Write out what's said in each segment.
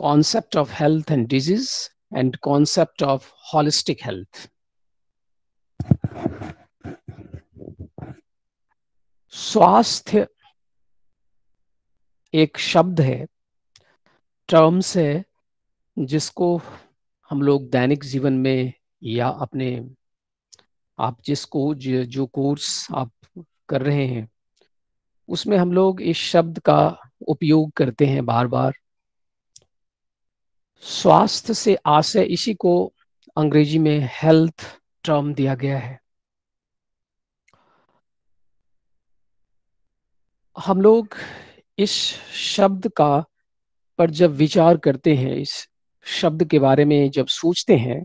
concept of health and disease and concept of holistic health. स्वास्थ्य एक शब्द है टर्म से जिसको हम लोग दैनिक जीवन में या अपने आप जिसको जो कोर्स आप कर रहे हैं उसमें हम लोग इस शब्द का उपयोग करते हैं बार बार स्वास्थ्य से आशय इसी को अंग्रेजी में हेल्थ टर्म दिया गया है हम लोग इस शब्द का पर जब विचार करते हैं इस शब्द के बारे में जब सोचते हैं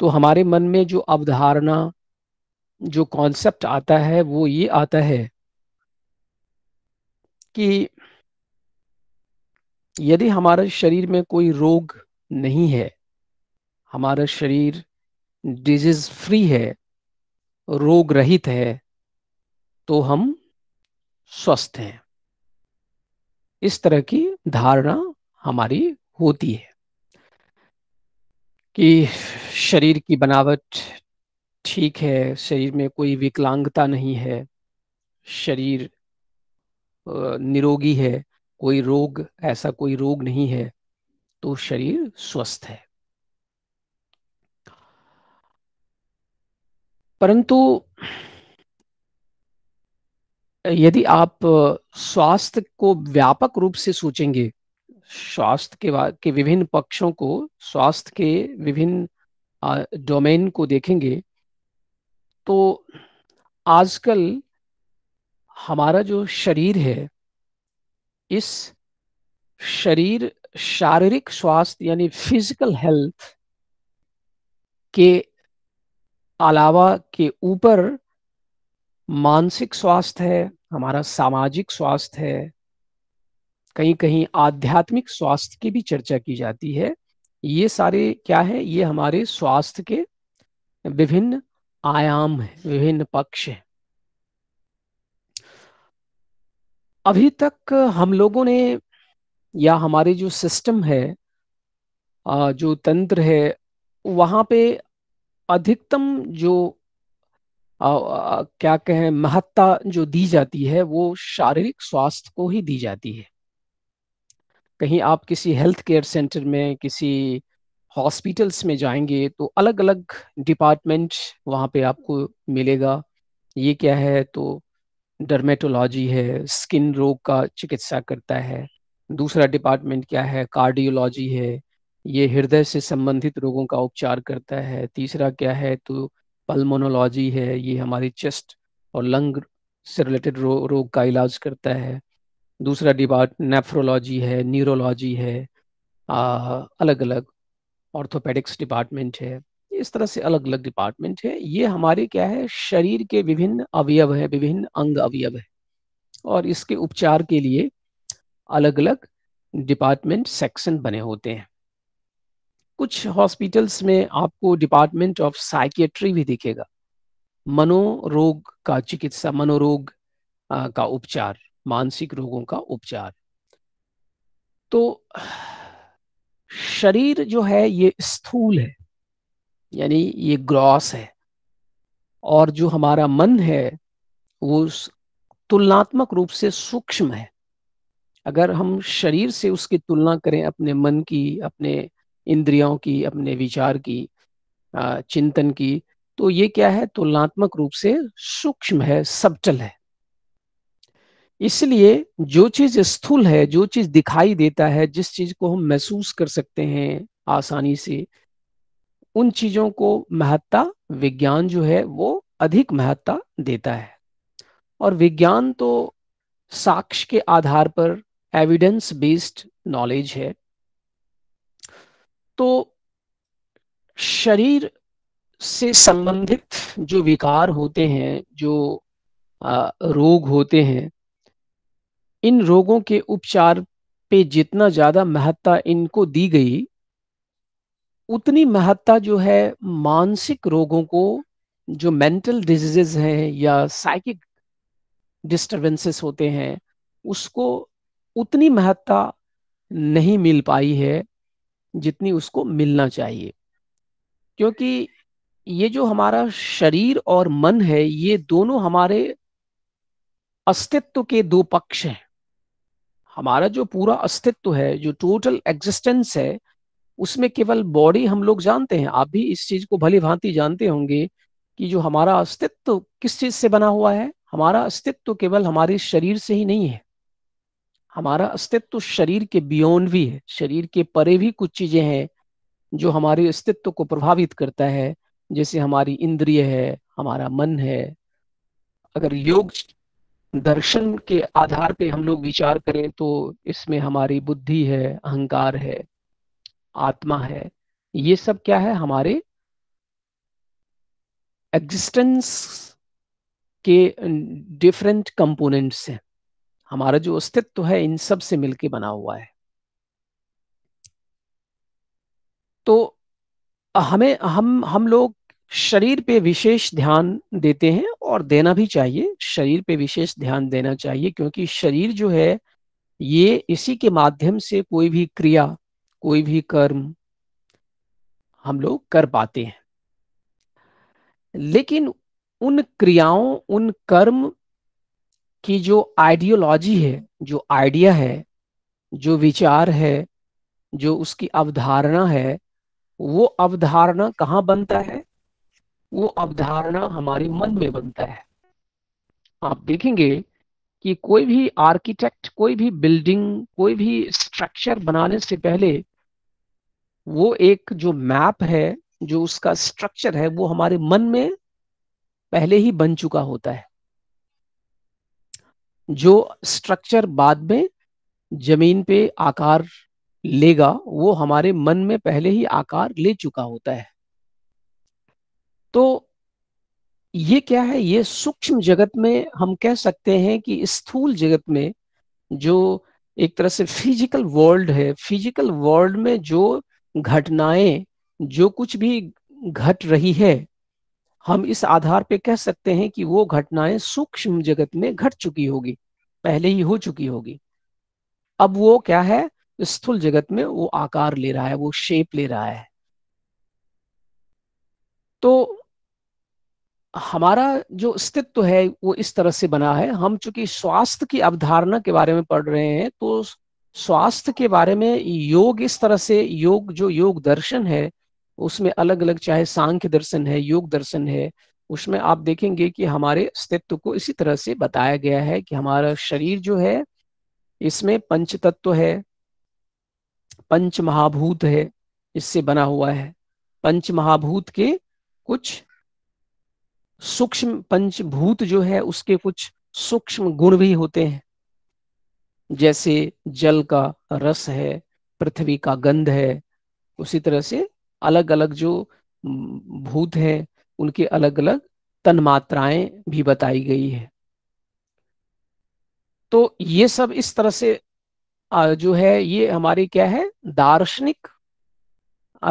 तो हमारे मन में जो अवधारणा जो कॉन्सेप्ट आता है वो ये आता है कि यदि हमारे शरीर में कोई रोग नहीं है हमारा शरीर डिजीज फ्री है रोग रहित है तो हम स्वस्थ हैं इस तरह की धारणा हमारी होती है कि शरीर की बनावट ठीक है शरीर में कोई विकलांगता नहीं है शरीर निरोगी है कोई रोग ऐसा कोई रोग नहीं है तो शरीर स्वस्थ है परंतु यदि आप स्वास्थ्य को व्यापक रूप से सोचेंगे स्वास्थ्य के के विभिन्न पक्षों को स्वास्थ्य के विभिन्न डोमेन को देखेंगे तो आजकल हमारा जो शरीर है इस शरीर शारीरिक स्वास्थ्य यानी फिजिकल हेल्थ के अलावा के ऊपर मानसिक स्वास्थ्य है हमारा सामाजिक स्वास्थ्य है कहीं कहीं आध्यात्मिक स्वास्थ्य की भी चर्चा की जाती है ये सारे क्या है ये हमारे स्वास्थ्य के विभिन्न आयाम है विभिन्न पक्ष है अभी तक हम लोगों ने या हमारे जो सिस्टम है जो तंत्र है वहाँ पे अधिकतम जो क्या कहें महत्ता जो दी जाती है वो शारीरिक स्वास्थ्य को ही दी जाती है कहीं आप किसी हेल्थ केयर सेंटर में किसी हॉस्पिटल्स में जाएंगे तो अलग अलग डिपार्टमेंट वहाँ पे आपको मिलेगा ये क्या है तो डर्मेटोलॉजी है स्किन रोग का चिकित्सा करता है दूसरा डिपार्टमेंट क्या है कार्डियोलॉजी है ये हृदय से संबंधित रोगों का उपचार करता है तीसरा क्या है तो पल्मोनोलॉजी है ये हमारी चेस्ट और लंग से रिलेटेड रो, रोग का इलाज करता है दूसरा डिपार्ट नेफ्रोलॉजी है न्यूरोलॉजी है आ, अलग अलग ऑर्थोपेडिक्स डिपार्टमेंट है इस तरह से अलग अलग डिपार्टमेंट है ये हमारे क्या है शरीर के विभिन्न अवयव है विभिन्न अंग अवयव है और इसके उपचार के लिए अलग अलग डिपार्टमेंट सेक्शन बने होते हैं कुछ हॉस्पिटल्स में आपको डिपार्टमेंट ऑफ साइकेट्री भी दिखेगा मनोरोग का चिकित्सा मनोरोग का उपचार मानसिक रोगों का उपचार तो शरीर जो है ये स्थूल है यानी ये ग्रॉस है और जो हमारा मन है वो तुलनात्मक रूप से सूक्ष्म है अगर हम शरीर से उसकी तुलना करें अपने मन की अपने इंद्रियों की अपने विचार की चिंतन की तो ये क्या है तुलनात्मक रूप से सूक्ष्म है सबटल है इसलिए जो चीज स्थूल है जो चीज दिखाई देता है जिस चीज को हम महसूस कर सकते हैं आसानी से उन चीजों को महत्ता विज्ञान जो है वो अधिक महत्ता देता है और विज्ञान तो साक्ष्य के आधार पर एविडेंस बेस्ड नॉलेज है तो शरीर से संबंधित जो विकार होते हैं जो रोग होते हैं इन रोगों के उपचार पे जितना ज्यादा महत्ता इनको दी गई उतनी महत्ता जो है मानसिक रोगों को जो मेंटल डिजीजेज हैं या साइकिक डिस्टरबेंसेस होते हैं उसको उतनी महत्ता नहीं मिल पाई है जितनी उसको मिलना चाहिए क्योंकि ये जो हमारा शरीर और मन है ये दोनों हमारे अस्तित्व के दो पक्ष हैं हमारा जो पूरा अस्तित्व है जो टोटल एग्जिस्टेंस है उसमें केवल बॉडी हम लोग जानते हैं आप भी इस चीज को भली भांति जानते होंगे कि जो हमारा अस्तित्व किस चीज से बना हुआ है हमारा अस्तित्व केवल हमारे शरीर से ही नहीं है हमारा अस्तित्व शरीर के बियोन भी है शरीर के परे भी कुछ चीजें हैं जो हमारे अस्तित्व को प्रभावित करता है जैसे हमारी इंद्रिय है हमारा मन है अगर योग दर्शन के आधार पे हम लोग विचार करें तो इसमें हमारी बुद्धि है अहंकार है आत्मा है ये सब क्या है हमारे एग्जिस्टेंस के डिफरेंट कंपोनेंट्स हैं हमारा जो अस्तित्व है इन सब से मिलके बना हुआ है तो हमें हम हम लोग शरीर पे विशेष ध्यान देते हैं और देना भी चाहिए शरीर पे विशेष ध्यान देना चाहिए क्योंकि शरीर जो है ये इसी के माध्यम से कोई भी क्रिया कोई भी कर्म हम लोग कर पाते हैं लेकिन उन क्रियाओं उन कर्म की जो आइडियोलॉजी है जो आइडिया है जो विचार है जो उसकी अवधारणा है वो अवधारणा कहाँ बनता है वो अवधारणा हमारे मन में बनता है आप देखेंगे कि कोई भी आर्किटेक्ट कोई भी बिल्डिंग कोई भी स्ट्रक्चर बनाने से पहले वो एक जो मैप है जो उसका स्ट्रक्चर है वो हमारे मन में पहले ही बन चुका होता है जो स्ट्रक्चर बाद में जमीन पे आकार लेगा वो हमारे मन में पहले ही आकार ले चुका होता है तो ये क्या है ये सूक्ष्म जगत में हम कह सकते हैं कि स्थूल जगत में जो एक तरह से फिजिकल वर्ल्ड है फिजिकल वर्ल्ड में जो घटनाएं जो कुछ भी घट रही है हम इस आधार पे कह सकते हैं कि वो घटनाएं सूक्ष्म जगत में घट चुकी होगी पहले ही हो चुकी होगी अब वो क्या है स्थूल जगत में वो आकार ले रहा है वो शेप ले रहा है तो हमारा जो अस्तित्व है वो इस तरह से बना है हम चूंकि स्वास्थ्य की अवधारणा के बारे में पढ़ रहे हैं तो स्वास्थ्य के बारे में योग इस तरह से योग जो योग दर्शन है उसमें अलग अलग चाहे सांख्य दर्शन है योग दर्शन है उसमें आप देखेंगे कि हमारे अस्तित्व को इसी तरह से बताया गया है कि हमारा शरीर जो है इसमें पंच तत्व है पंच महाभूत है इससे बना हुआ है पंच महाभूत के कुछ सूक्ष्म पंचभूत जो है उसके कुछ सूक्ष्म गुण भी होते हैं जैसे जल का रस है पृथ्वी का गंध है उसी तरह से अलग अलग जो भूत है उनके अलग अलग तन्मात्राएं भी बताई गई है तो ये सब इस तरह से जो है ये हमारी क्या है दार्शनिक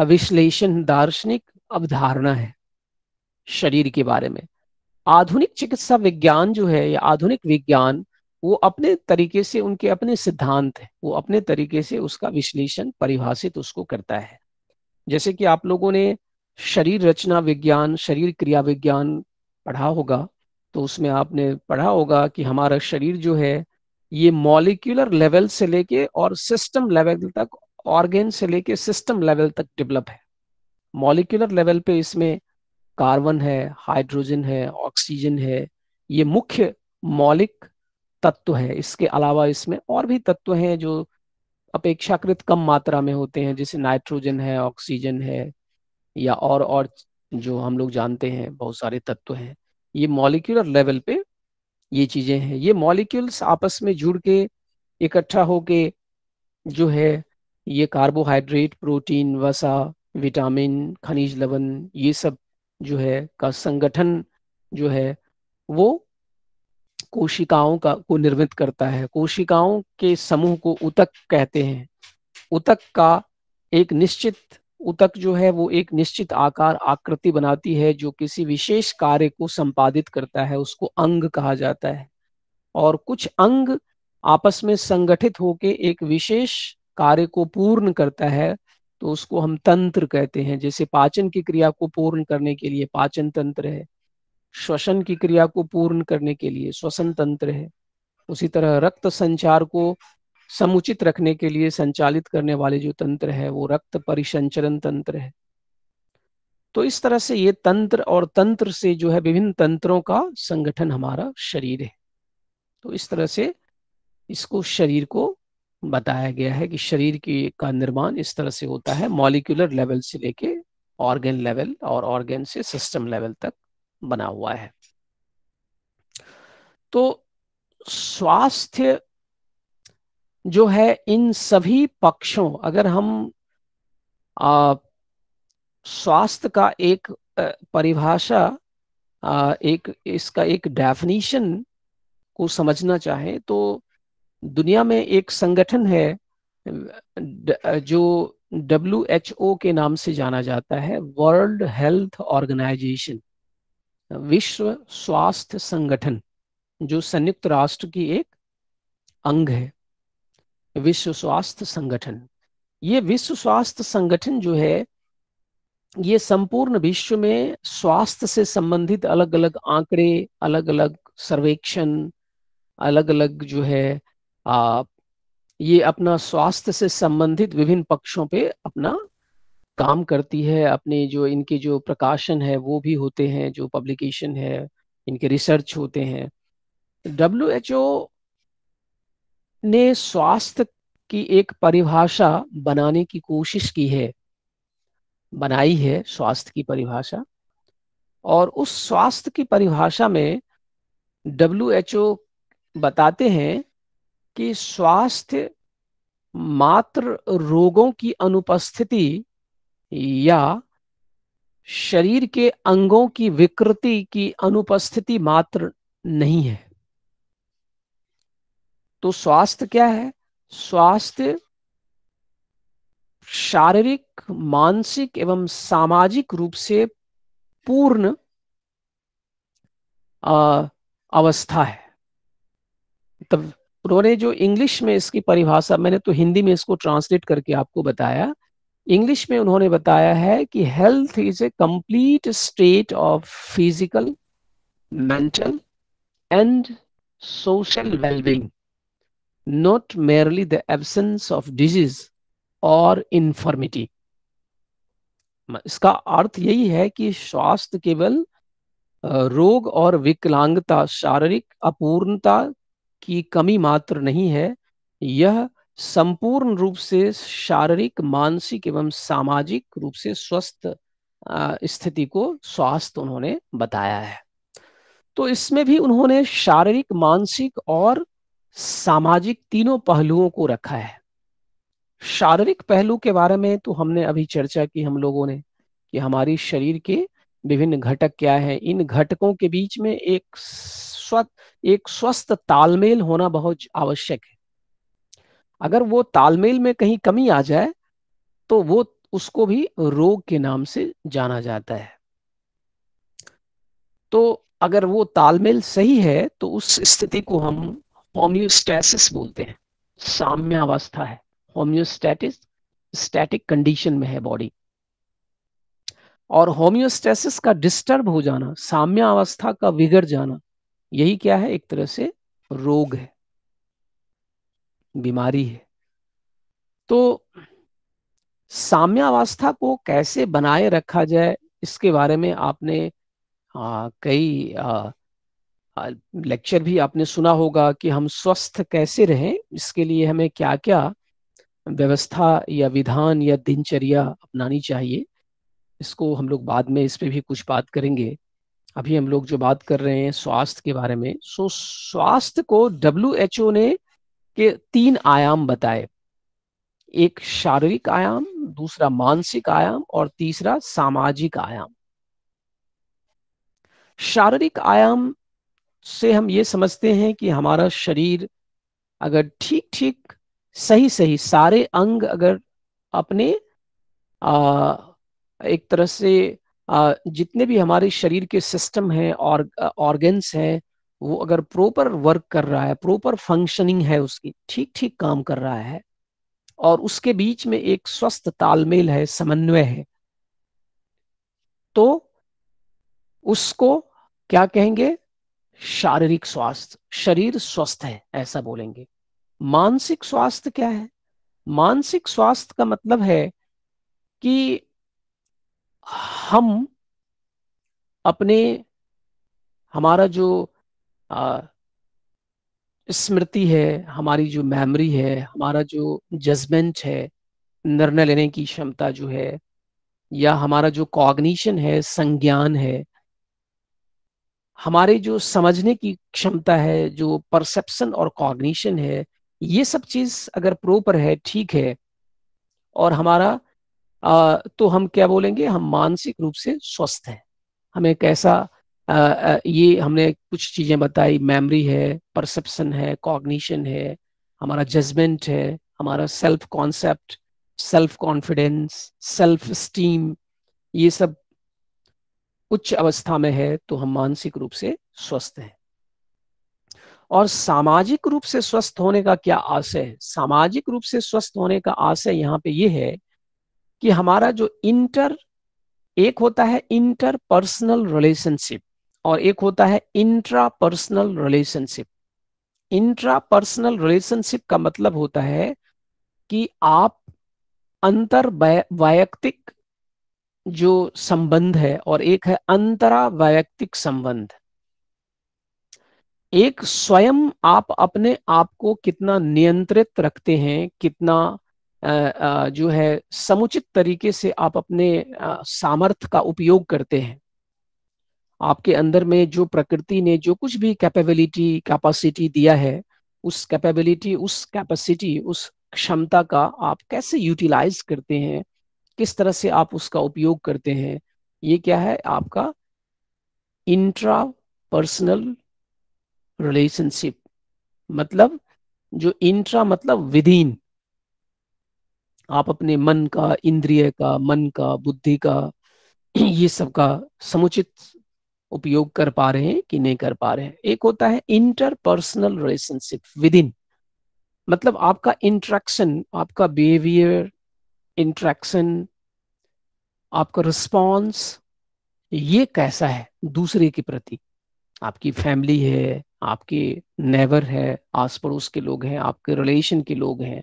विश्लेषण दार्शनिक अवधारणा है शरीर के बारे में आधुनिक चिकित्सा विज्ञान जो है या आधुनिक विज्ञान वो अपने तरीके से उनके अपने सिद्धांत है वो अपने तरीके से उसका विश्लेषण परिभाषित उसको करता है जैसे कि आप लोगों ने शरीर रचना विज्ञान शरीर क्रिया विज्ञान पढ़ा होगा तो उसमें आपने पढ़ा होगा कि हमारा शरीर जो है ये मॉलिक्यूलर लेवल से लेके और सिस्टम लेवल तक ऑर्गेन से लेके सिस्टम लेवल तक डेवलप है मॉलिक्यूलर लेवल पे इसमें कार्बन है हाइड्रोजन है ऑक्सीजन है ये मुख्य मौलिक तत्व है इसके अलावा इसमें और भी तत्व हैं जो अपेक्षाकृत कम मात्रा में होते हैं जैसे नाइट्रोजन है ऑक्सीजन है या और और जो हम लोग जानते हैं बहुत सारे तत्व हैं ये मॉलिक्यूलर लेवल पे ये चीजें हैं ये मॉलिक्यूल्स आपस में जुड़ के इकट्ठा होके जो है ये कार्बोहाइड्रेट प्रोटीन वसा विटामिन खनिज लवण ये सब जो है का संगठन जो है वो कोशिकाओं का को निर्मित करता है कोशिकाओं के समूह को उतक कहते हैं उतक का एक निश्चित उतक जो है वो एक निश्चित आकार आकृति बनाती है जो किसी विशेष कार्य को संपादित करता है उसको अंग कहा जाता है और कुछ अंग आपस में संगठित होके एक विशेष कार्य को पूर्ण करता है तो उसको हम तंत्र कहते हैं जैसे पाचन की क्रिया को पूर्ण करने के लिए पाचन तंत्र है श्वसन की क्रिया को पूर्ण करने के लिए श्वसन तंत्र है उसी तरह रक्त संचार को समुचित रखने के लिए संचालित करने वाले जो तंत्र है वो रक्त परिसंचरण तंत्र है तो इस तरह से ये तंत्र और तंत्र से जो है विभिन्न तंत्रों का संगठन हमारा शरीर है तो इस तरह से इसको शरीर को बताया गया है कि शरीर की का निर्माण इस तरह से होता है मॉलिक्यूलर लेवल से लेके ऑर्गेन लेवल और ऑर्गेन से सिस्टम लेवल तक बना हुआ है तो स्वास्थ्य जो है इन सभी पक्षों अगर हम स्वास्थ्य का एक परिभाषा एक इसका एक डेफिनेशन को समझना चाहे तो दुनिया में एक संगठन है जो डब्ल्यू एच ओ के नाम से जाना जाता है वर्ल्ड हेल्थ ऑर्गेनाइजेशन विश्व स्वास्थ्य संगठन जो संयुक्त राष्ट्र की एक अंग है विश्व स्वास्थ्य संगठन ये विश्व स्वास्थ्य संगठन जो है ये संपूर्ण विश्व में स्वास्थ्य से संबंधित अलग अलग आंकड़े अलग अलग सर्वेक्षण अलग अलग जो है आ, ये अपना स्वास्थ्य से संबंधित विभिन्न पक्षों पे अपना काम करती है अपने जो इनके जो प्रकाशन है वो भी होते हैं जो पब्लिकेशन है इनके रिसर्च होते हैं डब्ल्यू एच ओ ने स्वास्थ्य की एक परिभाषा बनाने की कोशिश की है बनाई है स्वास्थ्य की परिभाषा और उस स्वास्थ्य की परिभाषा में डब्ल्यू एच ओ बताते हैं कि स्वास्थ्य मात्र रोगों की अनुपस्थिति या शरीर के अंगों की विकृति की अनुपस्थिति मात्र नहीं है तो स्वास्थ्य क्या है स्वास्थ्य शारीरिक मानसिक एवं सामाजिक रूप से पूर्ण आ, अवस्था है तब उन्होंने जो इंग्लिश में इसकी परिभाषा मैंने तो हिंदी में इसको ट्रांसलेट करके आपको बताया इंग्लिश में उन्होंने बताया है कि health is a complete state of physical mental and social wellbeing not merely the absence of disease और इन्फॉर्मिटी इसका अर्थ यही है कि स्वास्थ्य केवल रोग और विकलांगता शारीरिक अपूर्णता की कमी मात्र नहीं है यह संपूर्ण रूप से शारीरिक मानसिक एवं सामाजिक रूप से स्वस्थ स्थिति को स्वास्थ्य उन्होंने बताया है तो इसमें भी उन्होंने शारीरिक मानसिक और सामाजिक तीनों पहलुओं को रखा है शारीरिक पहलू के बारे में तो हमने अभी चर्चा की हम लोगों ने कि हमारी शरीर के विभिन्न घटक क्या है इन घटकों के बीच में एक स्व एक स्वस्थ तालमेल होना बहुत आवश्यक है अगर वो तालमेल में कहीं कमी आ जाए तो वो उसको भी रोग के नाम से जाना जाता है तो अगर वो तालमेल सही है तो उस स्थिति को हम होम्योस्टैसिस बोलते हैं साम्यावस्था है होम्योस्टैटिस स्टैटिक कंडीशन में है बॉडी और होम्योस्टेसिस का डिस्टर्ब हो जाना साम्यावस्था का बिगड़ जाना यही क्या है एक तरह से रोग है बीमारी है तो साम्यावस्था को कैसे बनाए रखा जाए इसके बारे में आपने आ, कई आ, लेक्चर भी आपने सुना होगा कि हम स्वस्थ कैसे रहें इसके लिए हमें क्या क्या व्यवस्था या विधान या दिनचर्या अपनानी चाहिए इसको हम लोग बाद में इस पर भी कुछ बात करेंगे अभी हम लोग जो बात कर रहे हैं स्वास्थ्य के बारे में सो स्वास्थ्य को डब्ल्यू ने के तीन आयाम बताए एक शारीरिक आयाम दूसरा मानसिक आयाम और तीसरा सामाजिक आयाम शारीरिक आयाम से हम ये समझते हैं कि हमारा शरीर अगर ठीक ठीक सही सही सारे अंग अगर अपने आ, एक तरह से आ, जितने भी हमारे शरीर के सिस्टम हैं और ऑर्गन्स हैं वो अगर प्रॉपर वर्क कर रहा है प्रॉपर फंक्शनिंग है उसकी ठीक ठीक काम कर रहा है और उसके बीच में एक स्वस्थ तालमेल है समन्वय है तो उसको क्या कहेंगे शारीरिक स्वास्थ्य शरीर स्वस्थ है ऐसा बोलेंगे मानसिक स्वास्थ्य क्या है मानसिक स्वास्थ्य का मतलब है कि हम अपने हमारा जो स्मृति है हमारी जो मेमोरी है हमारा जो जजमेंट है निर्णय लेने की क्षमता जो है या हमारा जो कॉग्निशन है संज्ञान है हमारे जो समझने की क्षमता है जो परसेप्शन और कॉग्निशन है ये सब चीज अगर प्रॉपर है ठीक है और हमारा आ, तो हम क्या बोलेंगे हम मानसिक रूप से स्वस्थ हैं हमें कैसा ये हमने कुछ चीज़ें बताई मेमोरी है परसेप्शन है कॉग्निशन है हमारा जजमेंट है हमारा self concept self confidence self esteem ये सब उच्च अवस्था में है तो हम मानसिक रूप से स्वस्थ हैं और सामाजिक रूप से स्वस्थ होने का क्या आशय है सामाजिक रूप से स्वस्थ होने का आशय यहाँ पे ये है कि हमारा जो इंटर एक होता है इंटरपर्सनल रिलेशनशिप और एक होता है intrapersonal relationship intrapersonal relationship का मतलब होता है कि आप अंतर वैयक्तिक जो संबंध है और एक है अंतरा वैयक्तिक संबंध एक स्वयं आप अपने आप को कितना नियंत्रित रखते हैं कितना जो है समुचित तरीके से आप अपने सामर्थ्य का उपयोग करते हैं आपके अंदर में जो प्रकृति ने जो कुछ भी कैपेबिलिटी कैपेसिटी दिया है उस कैपेबिलिटी उस कैपेसिटी उस क्षमता का आप कैसे यूटिलाइज करते हैं किस तरह से आप उसका उपयोग करते हैं ये क्या है आपका इंट्रा पर्सनल रिलेशनशिप मतलब जो इंट्रा मतलब विदिन आप अपने मन का इंद्रिय का मन का बुद्धि का ये सब का समुचित उपयोग कर पा रहे हैं कि नहीं कर पा रहे हैं एक होता है इंटरपर्सनल रिलेशनशिप विद इन मतलब आपका इंट्रैक्शन आपका बिहेवियर इंट्रैक्शन आपका रिस्पॉन्स ये कैसा है दूसरे के प्रति आपकी फैमिली है आपके नेबर है आस पड़ोस के लोग हैं आपके रिलेशन के लोग हैं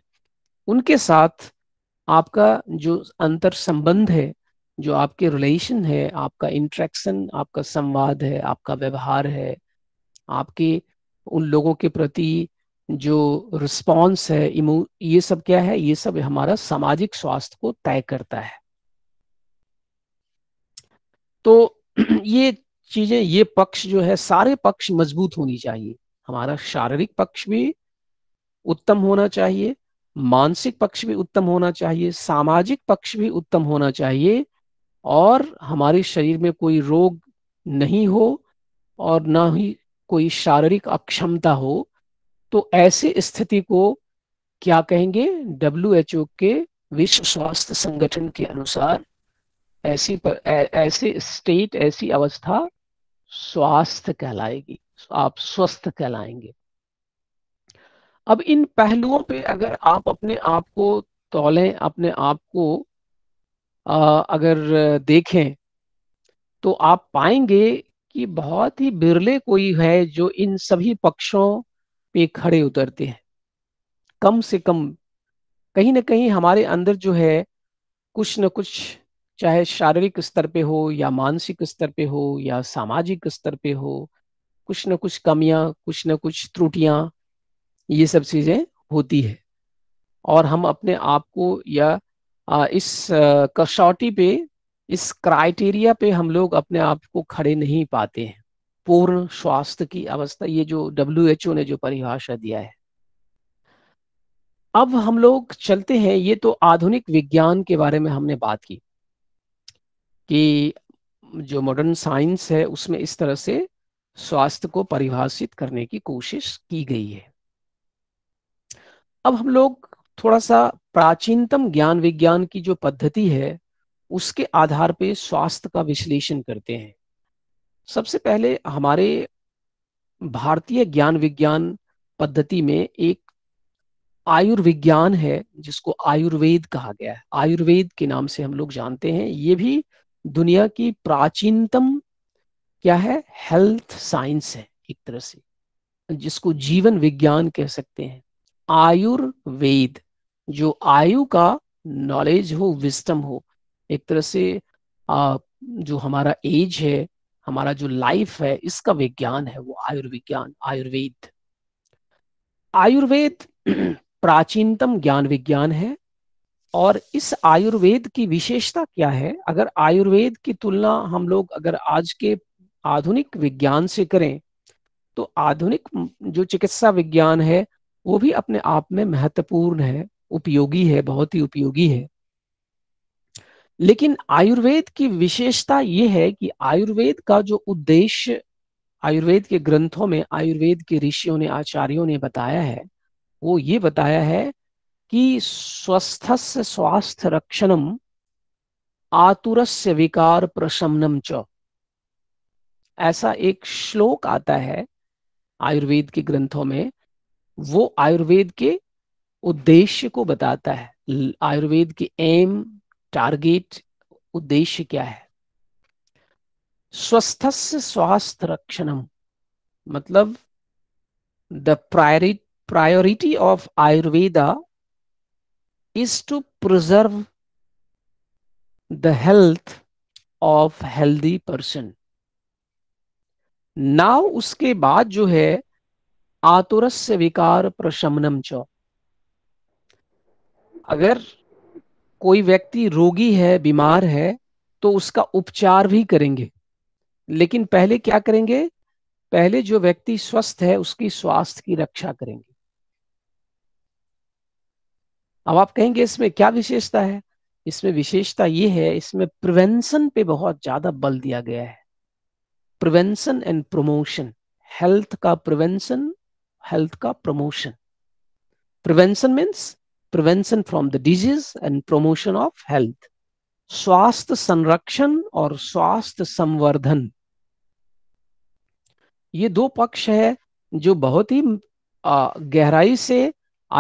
उनके साथ आपका जो अंतर संबंध है जो आपके रिलेशन है आपका इंट्रैक्शन आपका संवाद है आपका व्यवहार है आपके उन लोगों के प्रति जो रिस्पॉन्स है इमो ये सब क्या है ये सब हमारा सामाजिक स्वास्थ्य को तय करता है तो ये चीजें ये पक्ष जो है सारे पक्ष मजबूत होनी चाहिए हमारा शारीरिक पक्ष भी उत्तम होना चाहिए मानसिक पक्ष भी उत्तम होना चाहिए सामाजिक पक्ष भी उत्तम होना चाहिए और हमारे शरीर में कोई रोग नहीं हो और ना ही कोई शारीरिक अक्षमता हो तो ऐसी स्थिति को क्या कहेंगे डब्ल्यू एच ओ के विश्व स्वास्थ्य संगठन के अनुसार ऐसी पर, ऐ, ऐसे स्टेट ऐसी अवस्था स्वास्थ्य कहलाएगी आप स्वस्थ कहलाएंगे अब इन पहलुओं पे अगर आप अपने आप को तोलें अपने आप को अगर देखें तो आप पाएंगे कि बहुत ही बिरले कोई है जो इन सभी पक्षों पे खड़े उतरते हैं कम से कम कहीं ना कहीं हमारे अंदर जो है कुछ न कुछ चाहे शारीरिक स्तर पे हो या मानसिक स्तर पे हो या सामाजिक स्तर पे हो कुछ न कुछ कमियां कुछ न कुछ त्रुटियां ये सब चीजें होती है और हम अपने आप को या इस कसौटी पे इस क्राइटेरिया पे हम लोग अपने आप को खड़े नहीं पाते हैं पूर्ण स्वास्थ्य की अवस्था ये जो डब्ल्यू ने जो परिभाषा दिया है अब हम लोग चलते हैं ये तो आधुनिक विज्ञान के बारे में हमने बात की कि जो मॉडर्न साइंस है उसमें इस तरह से स्वास्थ्य को परिभाषित करने की कोशिश की गई है अब हम लोग थोड़ा सा प्राचीनतम ज्ञान विज्ञान की जो पद्धति है उसके आधार पे स्वास्थ्य का विश्लेषण करते हैं सबसे पहले हमारे भारतीय ज्ञान विज्ञान पद्धति में एक आयुर्विज्ञान है जिसको आयुर्वेद कहा गया है आयुर्वेद के नाम से हम लोग जानते हैं ये भी दुनिया की प्राचीनतम क्या है हेल्थ साइंस है एक तरह से जिसको जीवन विज्ञान कह सकते हैं आयुर्वेद जो आयु का नॉलेज हो विस्टम हो एक तरह से आ, जो हमारा एज है हमारा जो लाइफ है इसका विज्ञान है वो आयुर्विज्ञान आयुर्वेद आयुर्वेद प्राचीनतम ज्ञान विज्ञान है और इस आयुर्वेद की विशेषता क्या है अगर आयुर्वेद की तुलना हम लोग अगर आज के आधुनिक विज्ञान से करें तो आधुनिक जो चिकित्सा विज्ञान है वो भी अपने आप में महत्वपूर्ण है उपयोगी है बहुत ही उपयोगी है लेकिन आयुर्वेद की विशेषता ये है कि आयुर्वेद का जो उद्देश्य आयुर्वेद के ग्रंथों में आयुर्वेद के ऋषियों ने आचार्यों ने बताया है वो ये बताया है कि स्वस्थ से स्वास्थ्य रक्षणम आतुरस्य विकार प्रशमनम च ऐसा एक श्लोक आता है आयुर्वेद के ग्रंथों में वो आयुर्वेद के उद्देश्य को बताता है आयुर्वेद के एम टारगेट उद्देश्य क्या है स्वस्थ स्वास्थ्य रक्षणम मतलब the priority of Ayurveda is to preserve the health of healthy person now उसके बाद जो है आतुरस्य विकार प्रशमनम च अगर कोई व्यक्ति रोगी है बीमार है तो उसका उपचार भी करेंगे लेकिन पहले क्या करेंगे पहले जो व्यक्ति स्वस्थ है उसकी स्वास्थ्य की रक्षा करेंगे अब आप कहेंगे इसमें क्या विशेषता है इसमें विशेषता ये है इसमें प्रिवेंशन पे बहुत ज्यादा बल दिया गया है प्रिवेंशन एंड प्रमोशन हेल्थ का प्रिवेंशन हेल्थ का promotion prevention means prevention from the disease and promotion of health स्वास्थ्य संरक्षण और स्वास्थ्य संवर्धन ये दो पक्ष है जो बहुत ही गहराई से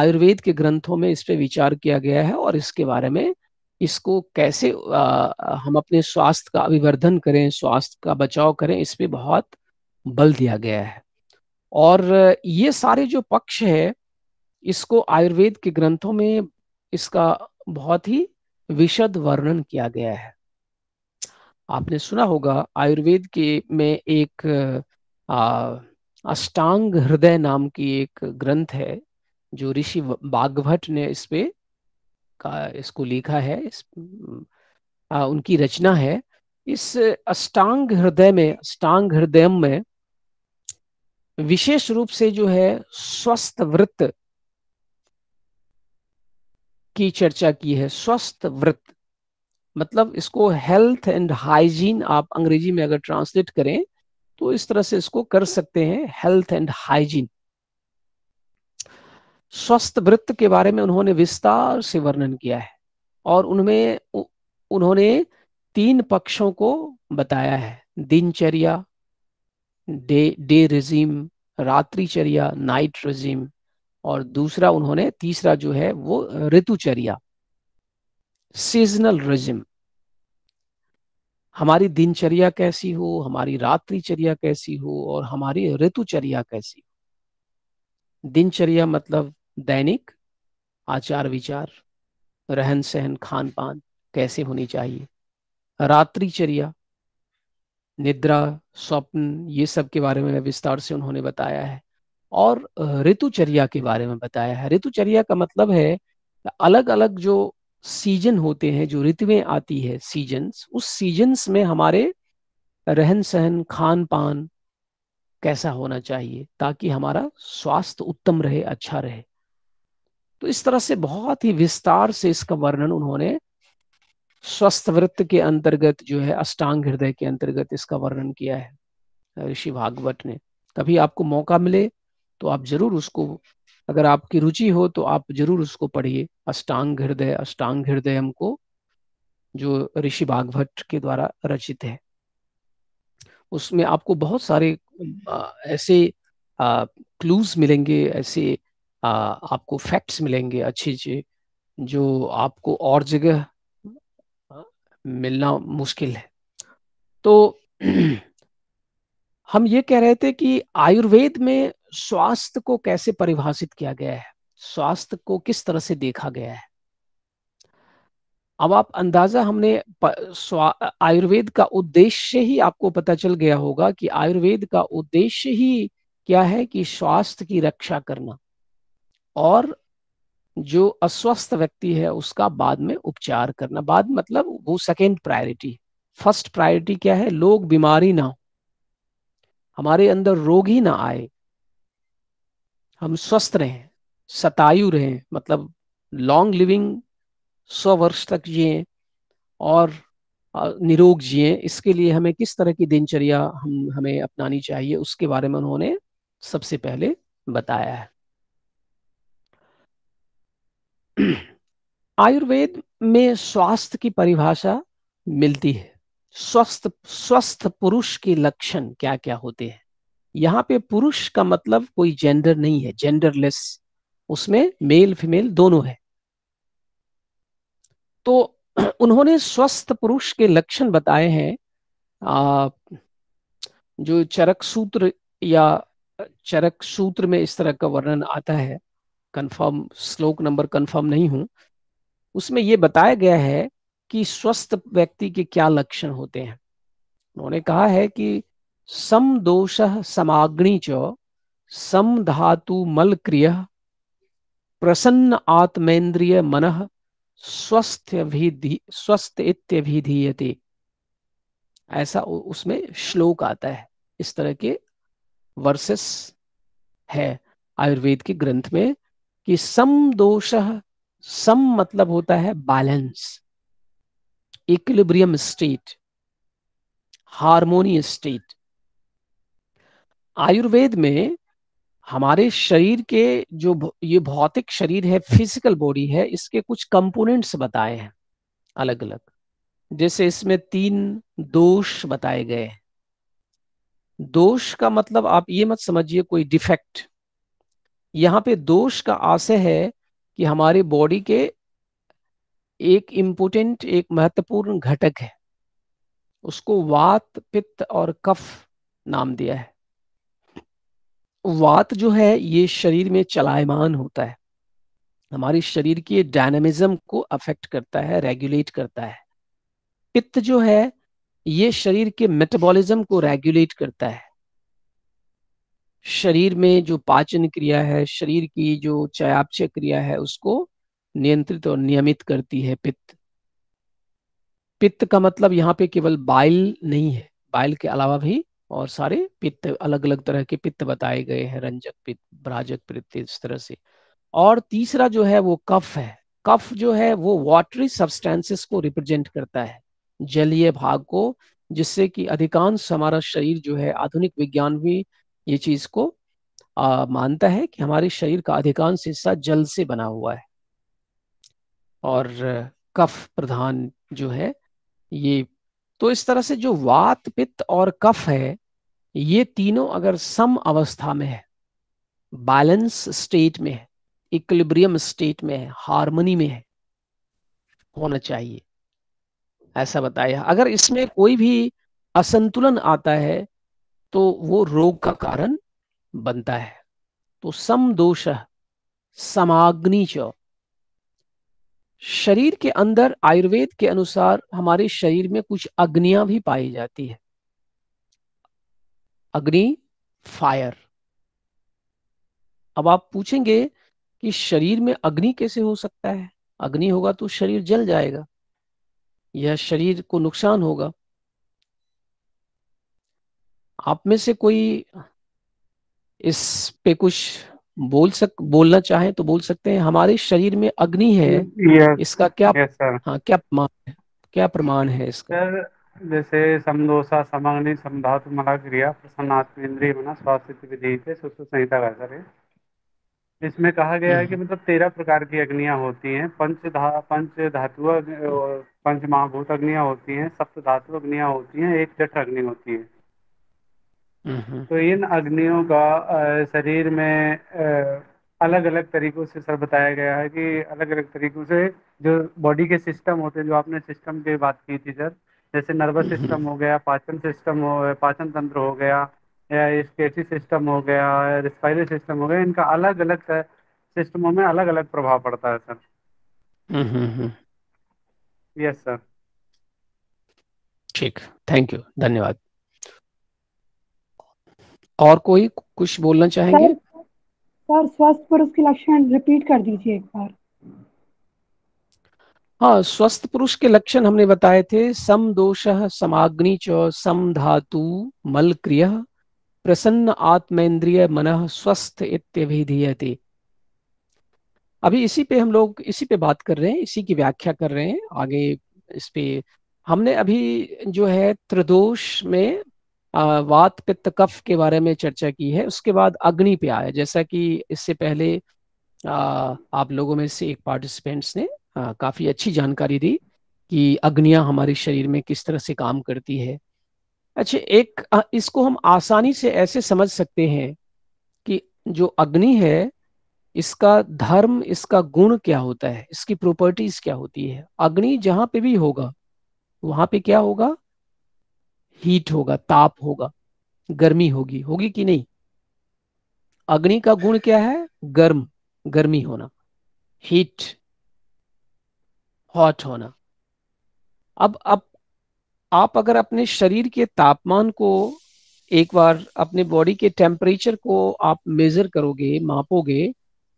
आयुर्वेद के ग्रंथों में इस पर विचार किया गया है और इसके बारे में इसको कैसे आ, हम अपने स्वास्थ्य का अभिवर्धन करें स्वास्थ्य का बचाव करें इस पर बहुत बल दिया गया है और ये सारे जो पक्ष है इसको आयुर्वेद के ग्रंथों में इसका बहुत ही विशद वर्णन किया गया है आपने सुना होगा आयुर्वेद के में एक अष्टांग हृदय नाम की एक ग्रंथ है जो ऋषि बागभट ने इस पे का इसको लिखा है इस आ, उनकी रचना है इस अष्टांग हृदय में अष्टांग हृदय में विशेष रूप से जो है स्वस्थ व्रत की चर्चा की है स्वस्थ व्रत मतलब इसको हेल्थ एंड हाइजीन आप अंग्रेजी में अगर ट्रांसलेट करें तो इस तरह से इसको कर सकते हैं हेल्थ एंड हाइजीन स्वस्थ व्रत के बारे में उन्होंने विस्तार से वर्णन किया है और उनमें उन्होंने तीन पक्षों को बताया है दिनचर्या डे डे रिजीम रात्रिचर्या नाइट रिजीम और दूसरा उन्होंने तीसरा जो है वो ऋतुचर्या सीजनल रिजिम हमारी दिनचर्या कैसी हो हमारी रात्रिचर्या कैसी हो और हमारी ऋतुचर्या कैसी हो दिनचर्या मतलब दैनिक आचार विचार रहन सहन खान पान कैसे होनी चाहिए रात्रिचर्या निद्रा स्वप्न ये सब के बारे में विस्तार से उन्होंने बताया है और ऋतुचर्या के बारे में बताया है ऋतुचर्या का मतलब है अलग अलग जो सीजन होते हैं जो ऋतुएं आती है सीजन्स उस सीजन्स में हमारे रहन सहन खान पान कैसा होना चाहिए ताकि हमारा स्वास्थ्य उत्तम रहे अच्छा रहे तो इस तरह से बहुत ही विस्तार से इसका वर्णन उन्होंने स्वस्थ वृत्त के अंतर्गत जो है अष्टांग हृदय के अंतर्गत इसका वर्णन किया है ऋषि भागवत ने कभी आपको मौका मिले तो आप जरूर उसको अगर आपकी रुचि हो तो आप जरूर उसको पढ़िए अष्टांग हृदय अष्टांग हृदय हमको जो ऋषि भागवत के द्वारा रचित है उसमें आपको बहुत सारे ऐसे क्लूज मिलेंगे ऐसे आपको फैक्ट्स मिलेंगे अच्छे अच्छे जो आपको और जगह मिलना मुश्किल है तो हम ये कह रहे थे कि आयुर्वेद में स्वास्थ्य को कैसे परिभाषित किया गया है स्वास्थ्य को किस तरह से देखा गया है अब आप अंदाजा हमने आयुर्वेद का उद्देश्य ही आपको पता चल गया होगा कि आयुर्वेद का उद्देश्य ही क्या है कि स्वास्थ्य की रक्षा करना और जो अस्वस्थ व्यक्ति है उसका बाद में उपचार करना बाद मतलब वो सेकेंड प्रायोरिटी फर्स्ट प्रायोरिटी क्या है लोग बीमारी ना हो हमारे अंदर रोग ही ना आए हम स्वस्थ रहें सतायु रहें मतलब लॉन्ग लिविंग सौ वर्ष तक जिए और निरोग जिए इसके लिए हमें किस तरह की दिनचर्या हम हमें अपनानी चाहिए उसके बारे में उन्होंने सबसे पहले बताया है आयुर्वेद में स्वास्थ्य की परिभाषा मिलती है स्वस्थ स्वस्थ पुरुष के लक्षण क्या क्या होते हैं यहाँ पे पुरुष का मतलब कोई जेंडर नहीं है जेंडरलेस उसमें मेल फीमेल दोनों है तो उन्होंने स्वस्थ पुरुष के लक्षण बताए हैं आ, जो चरक सूत्र या चरक सूत्र में इस तरह का वर्णन आता है कंफर्म श्लोक नंबर कंफर्म नहीं हूं उसमें ये बताया गया है कि स्वस्थ व्यक्ति के क्या लक्षण होते हैं उन्होंने कहा है कि सम दोष समाग्नि च सम धातु मल क्रिय प्रसन्न आत्मेंद्रिय मन स्वस्थ भी स्वस्थ इत्यभिधीयते ऐसा उसमें श्लोक आता है इस तरह के वर्सेस है आयुर्वेद के ग्रंथ में कि सम दोष सम मतलब होता है balance equilibrium state harmonious state Ayurveda में हमारे शरीर के जो ये भौतिक शरीर है फिजिकल बॉडी है इसके कुछ कंपोनेंट्स बताए हैं अलग अलग जैसे इसमें तीन दोष बताए गए दोष का मतलब आप ये मत समझिए कोई डिफेक्ट यहाँ पे दोष का आशय है कि हमारे बॉडी के एक इम्पोर्टेंट एक महत्वपूर्ण घटक है उसको वात पित्त और कफ नाम दिया है वात जो है ये शरीर में चलायमान होता है हमारे शरीर की डायनामिज्म को अफेक्ट करता है रेगुलेट करता है पित्त जो है ये शरीर के मेटाबॉलिज्म को रेगुलेट करता है शरीर में जो पाचन क्रिया है शरीर की जो चयापचय क्रिया है उसको नियंत्रित और नियमित करती है पित्त पित्त का मतलब यहाँ पे केवल बाइल नहीं है बाइल के अलावा भी और सारे पित्त अलग अलग तरह के पित्त बताए गए हैं रंजक पित्त भ्राजक पित्त इस तरह से और तीसरा जो है वो कफ है कफ जो है वो वाटरी सब्सटेंसेस को रिप्रेजेंट करता है जलीय भाग को जिससे कि अधिकांश हमारा शरीर जो है आधुनिक विज्ञान भी ये चीज को आ, मानता है कि हमारे शरीर का अधिकांश हिस्सा जल से बना हुआ है और कफ प्रधान जो है ये तो इस तरह से जो वात पित्त और कफ है ये तीनों अगर सम अवस्था में है बैलेंस स्टेट में है इक्लिब्रियम स्टेट में है हार्मनी में है होना चाहिए ऐसा बताया अगर इसमें कोई भी असंतुलन आता है तो वो रोग का कारण बनता है तो सम दोष समाग्नि शरीर के अंदर आयुर्वेद के अनुसार हमारे शरीर में कुछ अग्नियां भी पाई जाती है अग्नि फायर अब आप पूछेंगे कि शरीर में अग्नि कैसे हो सकता है अग्नि होगा तो शरीर जल जाएगा यह शरीर को नुकसान होगा आप में से कोई इस पे कुछ बोल सक बोलना चाहे तो बोल सकते हैं हमारे शरीर में अग्नि है yes, इसका क्या yes, हाँ क्या प्रमाण है क्या प्रमाण है इसका sir, जैसे समदोषा समग्नि समधातु मला क्रिया प्रसन्न आत्मेंद्रिय मना स्वास्थ्य विधि से सुश्रुत संहिता का सर है इसमें कहा गया है कि हम्म। मतलब तेरह प्रकार की अग्नियां होती हैं पंच धा पंच धातु और पंच महाभूत अग्नियां होती हैं सप्त धातु अग्नियां होती हैं एक जठ अग्नि होती है तो इन अग्नियों का शरीर में अलग अलग तरीकों से सर बताया गया है कि अलग अलग तरीकों से जो बॉडी के सिस्टम होते हैं जो आपने सिस्टम की बात की थी सर जैसे नर्वस सिस्टम हो गया पाचन सिस्टम हो पाचन तंत्र हो गया या स्केटी सिस्टम हो गया रिस्पायरी सिस्टम हो गया इनका अलग अलग सिस्टमों में अलग अलग प्रभाव पड़ता है सर यस सर ठीक थैंक यू धन्यवाद और कोई कुछ बोलना चाहेंगे सर, स्वस्थ पुरुष के लक्षण रिपीट कर दीजिए एक बार हाँ स्वस्थ पुरुष के लक्षण हमने बताए थे सम दोष समाग्नि च सम धातु मल क्रिय प्रसन्न आत्मेंद्रिय मन स्वस्थ इत्यभिधीयते अभी इसी पे हम लोग इसी पे बात कर रहे हैं इसी की व्याख्या कर रहे हैं आगे इस पे हमने अभी जो है त्रिदोष में वात पित्त कफ के बारे में चर्चा की है उसके बाद अग्नि पे आया जैसा कि इससे पहले आप लोगों में से एक पार्टिसिपेंट्स ने काफ़ी अच्छी जानकारी दी कि अग्नियां हमारे शरीर में किस तरह से काम करती है अच्छा एक इसको हम आसानी से ऐसे समझ सकते हैं कि जो अग्नि है इसका धर्म इसका गुण क्या होता है इसकी प्रॉपर्टीज क्या होती है अग्नि जहां पे भी होगा वहाँ पे क्या होगा हीट होगा ताप होगा गर्मी होगी होगी कि नहीं अग्नि का गुण क्या है गर्म गर्मी होना हीट हॉट होना अब अब आप अगर अपने शरीर के तापमान को एक बार अपने बॉडी के टेम्परेचर को आप मेजर करोगे मापोगे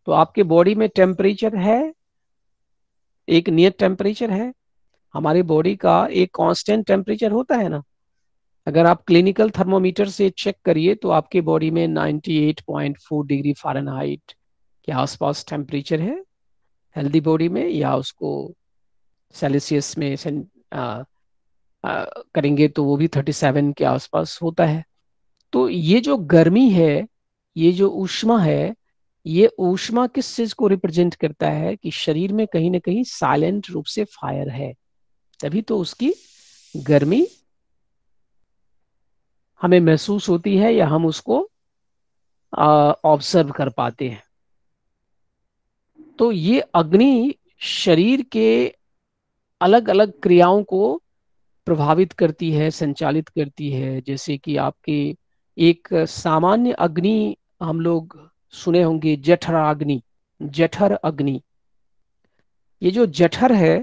तो आपके बॉडी में टेम्परेचर है एक नियत टेम्परेचर है हमारे बॉडी का एक कांस्टेंट टेम्परेचर होता है ना अगर आप क्लिनिकल थर्मोमीटर से चेक करिए तो आपके बॉडी में 98.4 डिग्री फ़ारेनहाइट के आसपास टेम्परेचर है हेल्दी बॉडी में या उसको सेल्सियस में सें, आ, आ, करेंगे तो वो भी 37 के आसपास होता है तो ये जो गर्मी है ये जो ऊष्मा है ये ऊष्मा किस चीज को रिप्रेजेंट करता है कि शरीर में कहीं ना कहीं साइलेंट रूप से फायर है तभी तो उसकी गर्मी हमें महसूस होती है या हम उसको ऑब्जर्व कर पाते हैं तो ये अग्नि शरीर के अलग अलग क्रियाओं को प्रभावित करती है संचालित करती है जैसे कि आपके एक सामान्य अग्नि हम लोग सुने होंगे जठर अग्नि जठर अग्नि ये जो जठर है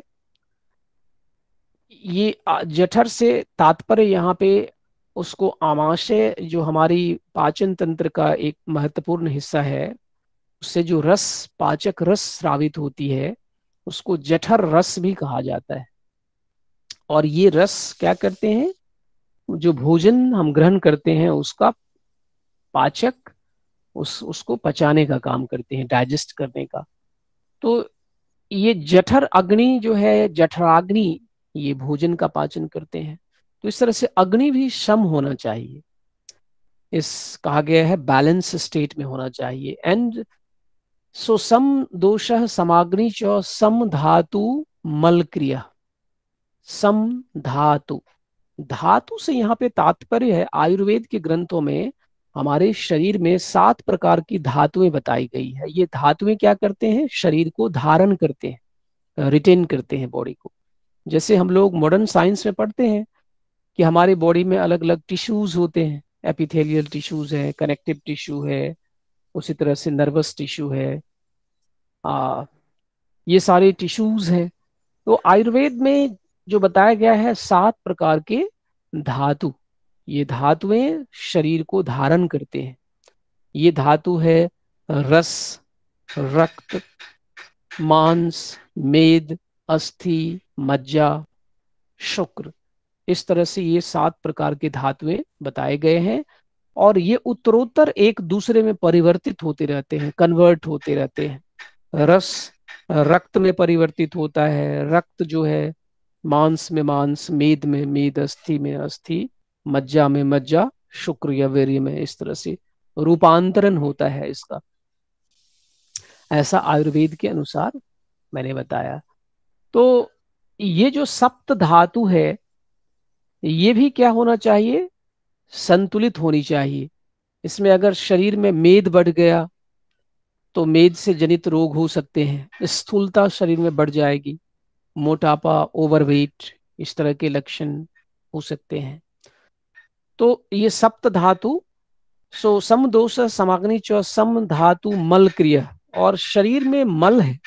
ये जठर से तात्पर्य यहाँ पे उसको आमाशय जो हमारी पाचन तंत्र का एक महत्वपूर्ण हिस्सा है उससे जो रस पाचक रस श्रावित होती है उसको जठर रस भी कहा जाता है और ये रस क्या करते हैं जो भोजन हम ग्रहण करते हैं उसका पाचक उस उसको पचाने का काम करते हैं डाइजेस्ट करने का तो ये जठर अग्नि जो है जठराग्नि ये भोजन का पाचन करते हैं तो इस तरह से अग्नि भी सम होना चाहिए इस कहा गया है बैलेंस स्टेट में होना चाहिए एंड सो सम दोष समाग्नि चो सम धातु मल क्रिया सम धातु धातु से यहाँ पे तात्पर्य है आयुर्वेद के ग्रंथों में हमारे शरीर में सात प्रकार की धातुएं बताई गई है ये धातुएं क्या करते हैं शरीर को धारण करते हैं रिटेन करते हैं बॉडी को जैसे हम लोग मॉडर्न साइंस में पढ़ते हैं कि हमारे बॉडी में अलग अलग टिश्यूज होते हैं एपिथेलियल टिश्यूज है कनेक्टिव टिश्यू है उसी तरह से नर्वस टिश्यू है आ, ये सारे टिश्यूज हैं तो आयुर्वेद में जो बताया गया है सात प्रकार के धातु ये धातुएं शरीर को धारण करते हैं ये धातु है रस रक्त मांस मेद अस्थि मज्जा शुक्र इस तरह से ये सात प्रकार के धातुए बताए गए हैं और ये उत्तरोत्तर एक दूसरे में परिवर्तित होते रहते हैं कन्वर्ट होते रहते हैं रस रक्त में परिवर्तित होता है रक्त जो है मांस में मांस मेद में मेद अस्थि में अस्थि मज्जा में मज्जा शुक्र या वीर में इस तरह से रूपांतरण होता है इसका ऐसा आयुर्वेद के अनुसार मैंने बताया तो ये जो सप्त धातु है ये भी क्या होना चाहिए संतुलित होनी चाहिए इसमें अगर शरीर में मेद बढ़ गया तो मेद से जनित रोग हो सकते हैं स्थूलता शरीर में बढ़ जाएगी मोटापा ओवरवेट इस तरह के लक्षण हो सकते हैं तो ये सप्त धातु सो सम दोष समाग्नि च सम धातु मल क्रिया और शरीर में मल है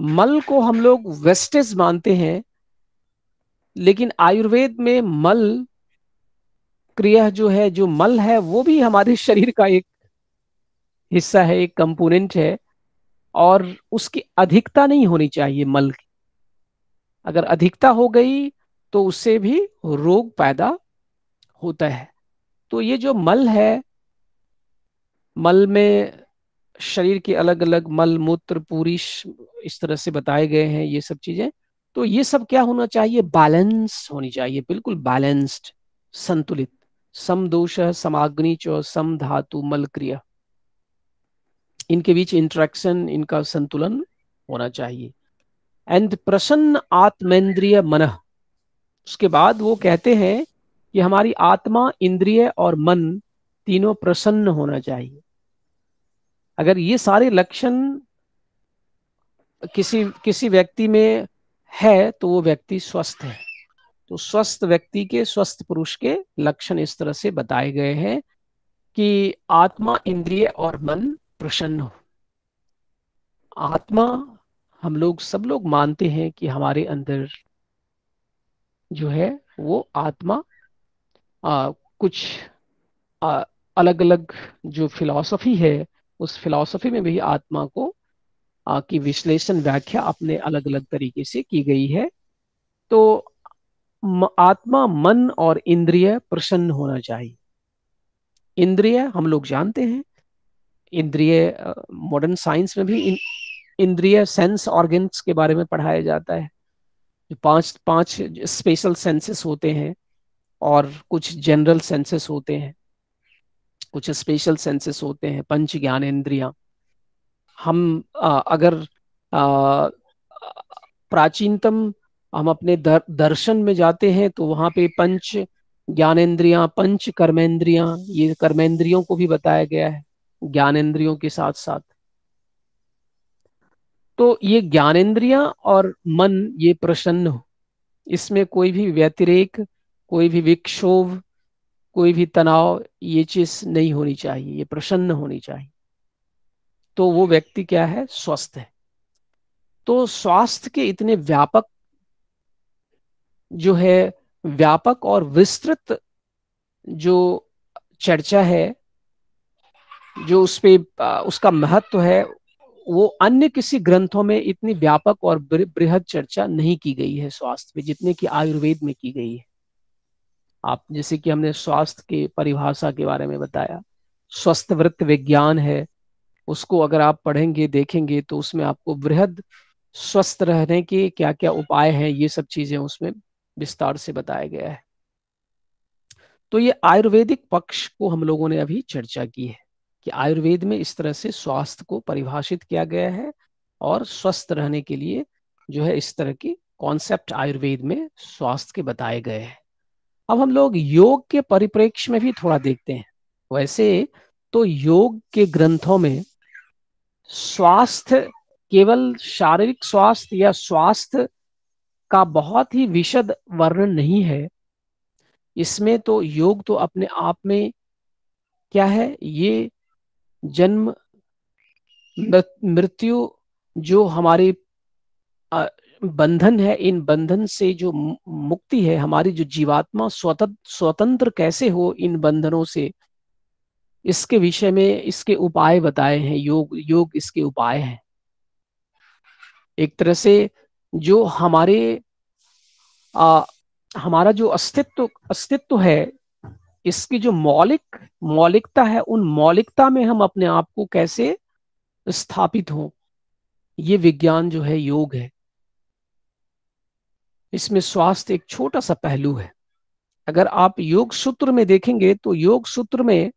मल को हम लोग वेस्टेज मानते हैं लेकिन आयुर्वेद में मल क्रिया जो है जो मल है वो भी हमारे शरीर का एक हिस्सा है एक कंपोनेंट है और उसकी अधिकता नहीं होनी चाहिए मल की अगर अधिकता हो गई तो उससे भी रोग पैदा होता है तो ये जो मल है मल में शरीर के अलग अलग मल मूत्र पूरी इस तरह से बताए गए हैं ये सब चीजें तो ये सब क्या होना चाहिए बैलेंस होनी चाहिए बिल्कुल बैलेंस्ड संतुलित सम दोष समाग्नि च सम धातु मल क्रिया इनके बीच इंटरेक्शन इनका संतुलन होना चाहिए एंड प्रसन्न आत्मेंद्रिय मन उसके बाद वो कहते हैं कि हमारी आत्मा इंद्रिय और मन तीनों प्रसन्न होना चाहिए अगर ये सारे लक्षण किसी किसी व्यक्ति में है तो वो व्यक्ति स्वस्थ है तो स्वस्थ व्यक्ति के स्वस्थ पुरुष के लक्षण इस तरह से बताए गए हैं कि आत्मा इंद्रिय और मन प्रसन्न हो आत्मा हम लोग सब लोग मानते हैं कि हमारे अंदर जो है वो आत्मा आ, कुछ आ, अलग अलग जो फिलॉसफी है उस फिलॉसफी में भी आत्मा को की विश्लेषण व्याख्या अपने अलग अलग तरीके से की गई है तो आत्मा मन और इंद्रिय प्रसन्न होना चाहिए इंद्रिय हम लोग जानते हैं इंद्रिय मॉडर्न साइंस में भी इंद्रिय सेंस ऑर्गन्स के बारे में पढ़ाया जाता है जो पांच पांच स्पेशल सेंसेस होते हैं और कुछ जनरल सेंसेस होते हैं कुछ स्पेशल सेंसेस होते हैं पंच ज्ञान इंद्रिया हम आ, अगर प्राचीनतम हम अपने दर, दर्शन में जाते हैं तो वहां पे पंच ज्ञानेन्द्रियां पंच कर्मेंद्रियां ये कर्मेंद्रियों को भी बताया गया है ज्ञानेन्द्रियों के साथ साथ तो ये ज्ञानेन्द्रियां और मन ये प्रसन्न हो इसमें कोई भी व्यतिरेक कोई भी विक्षोभ कोई भी तनाव ये चीज नहीं होनी चाहिए ये प्रसन्न होनी चाहिए तो वो व्यक्ति क्या है स्वस्थ है तो स्वास्थ्य के इतने व्यापक जो है व्यापक और विस्तृत जो चर्चा है जो उस पर उसका महत्व है वो अन्य किसी ग्रंथों में इतनी व्यापक और बृहद चर्चा नहीं की गई है स्वास्थ्य पे जितने की आयुर्वेद में की गई है आप जैसे कि हमने स्वास्थ्य के परिभाषा के बारे में बताया स्वस्थ वृत्त विज्ञान है उसको अगर आप पढ़ेंगे देखेंगे तो उसमें आपको वृहद स्वस्थ रहने के क्या क्या उपाय हैं ये सब चीजें उसमें विस्तार से बताया गया है तो ये आयुर्वेदिक पक्ष को हम लोगों ने अभी चर्चा की है कि आयुर्वेद में इस तरह से स्वास्थ्य को परिभाषित किया गया है और स्वस्थ रहने के लिए जो है इस तरह के कॉन्सेप्ट आयुर्वेद में स्वास्थ्य के बताए गए हैं अब हम लोग योग के परिप्रेक्ष्य में भी थोड़ा देखते हैं वैसे तो योग के ग्रंथों में स्वास्थ्य केवल शारीरिक स्वास्थ्य या स्वास्थ्य का बहुत ही विशद वर्णन नहीं है इसमें तो योग तो अपने आप में क्या है ये जन्म मृत्यु जो हमारे बंधन है इन बंधन से जो मुक्ति है हमारी जो जीवात्मा स्वतंत्र स्वतंत्र कैसे हो इन बंधनों से इसके विषय में इसके उपाय बताए हैं योग योग इसके उपाय हैं एक तरह से जो हमारे आ, हमारा जो अस्तित्व अस्तित्व है इसकी जो मौलिक मौलिकता है उन मौलिकता में हम अपने आप को कैसे स्थापित हो ये विज्ञान जो है योग है इसमें स्वास्थ्य एक छोटा सा पहलू है अगर आप योग सूत्र में देखेंगे तो योग सूत्र में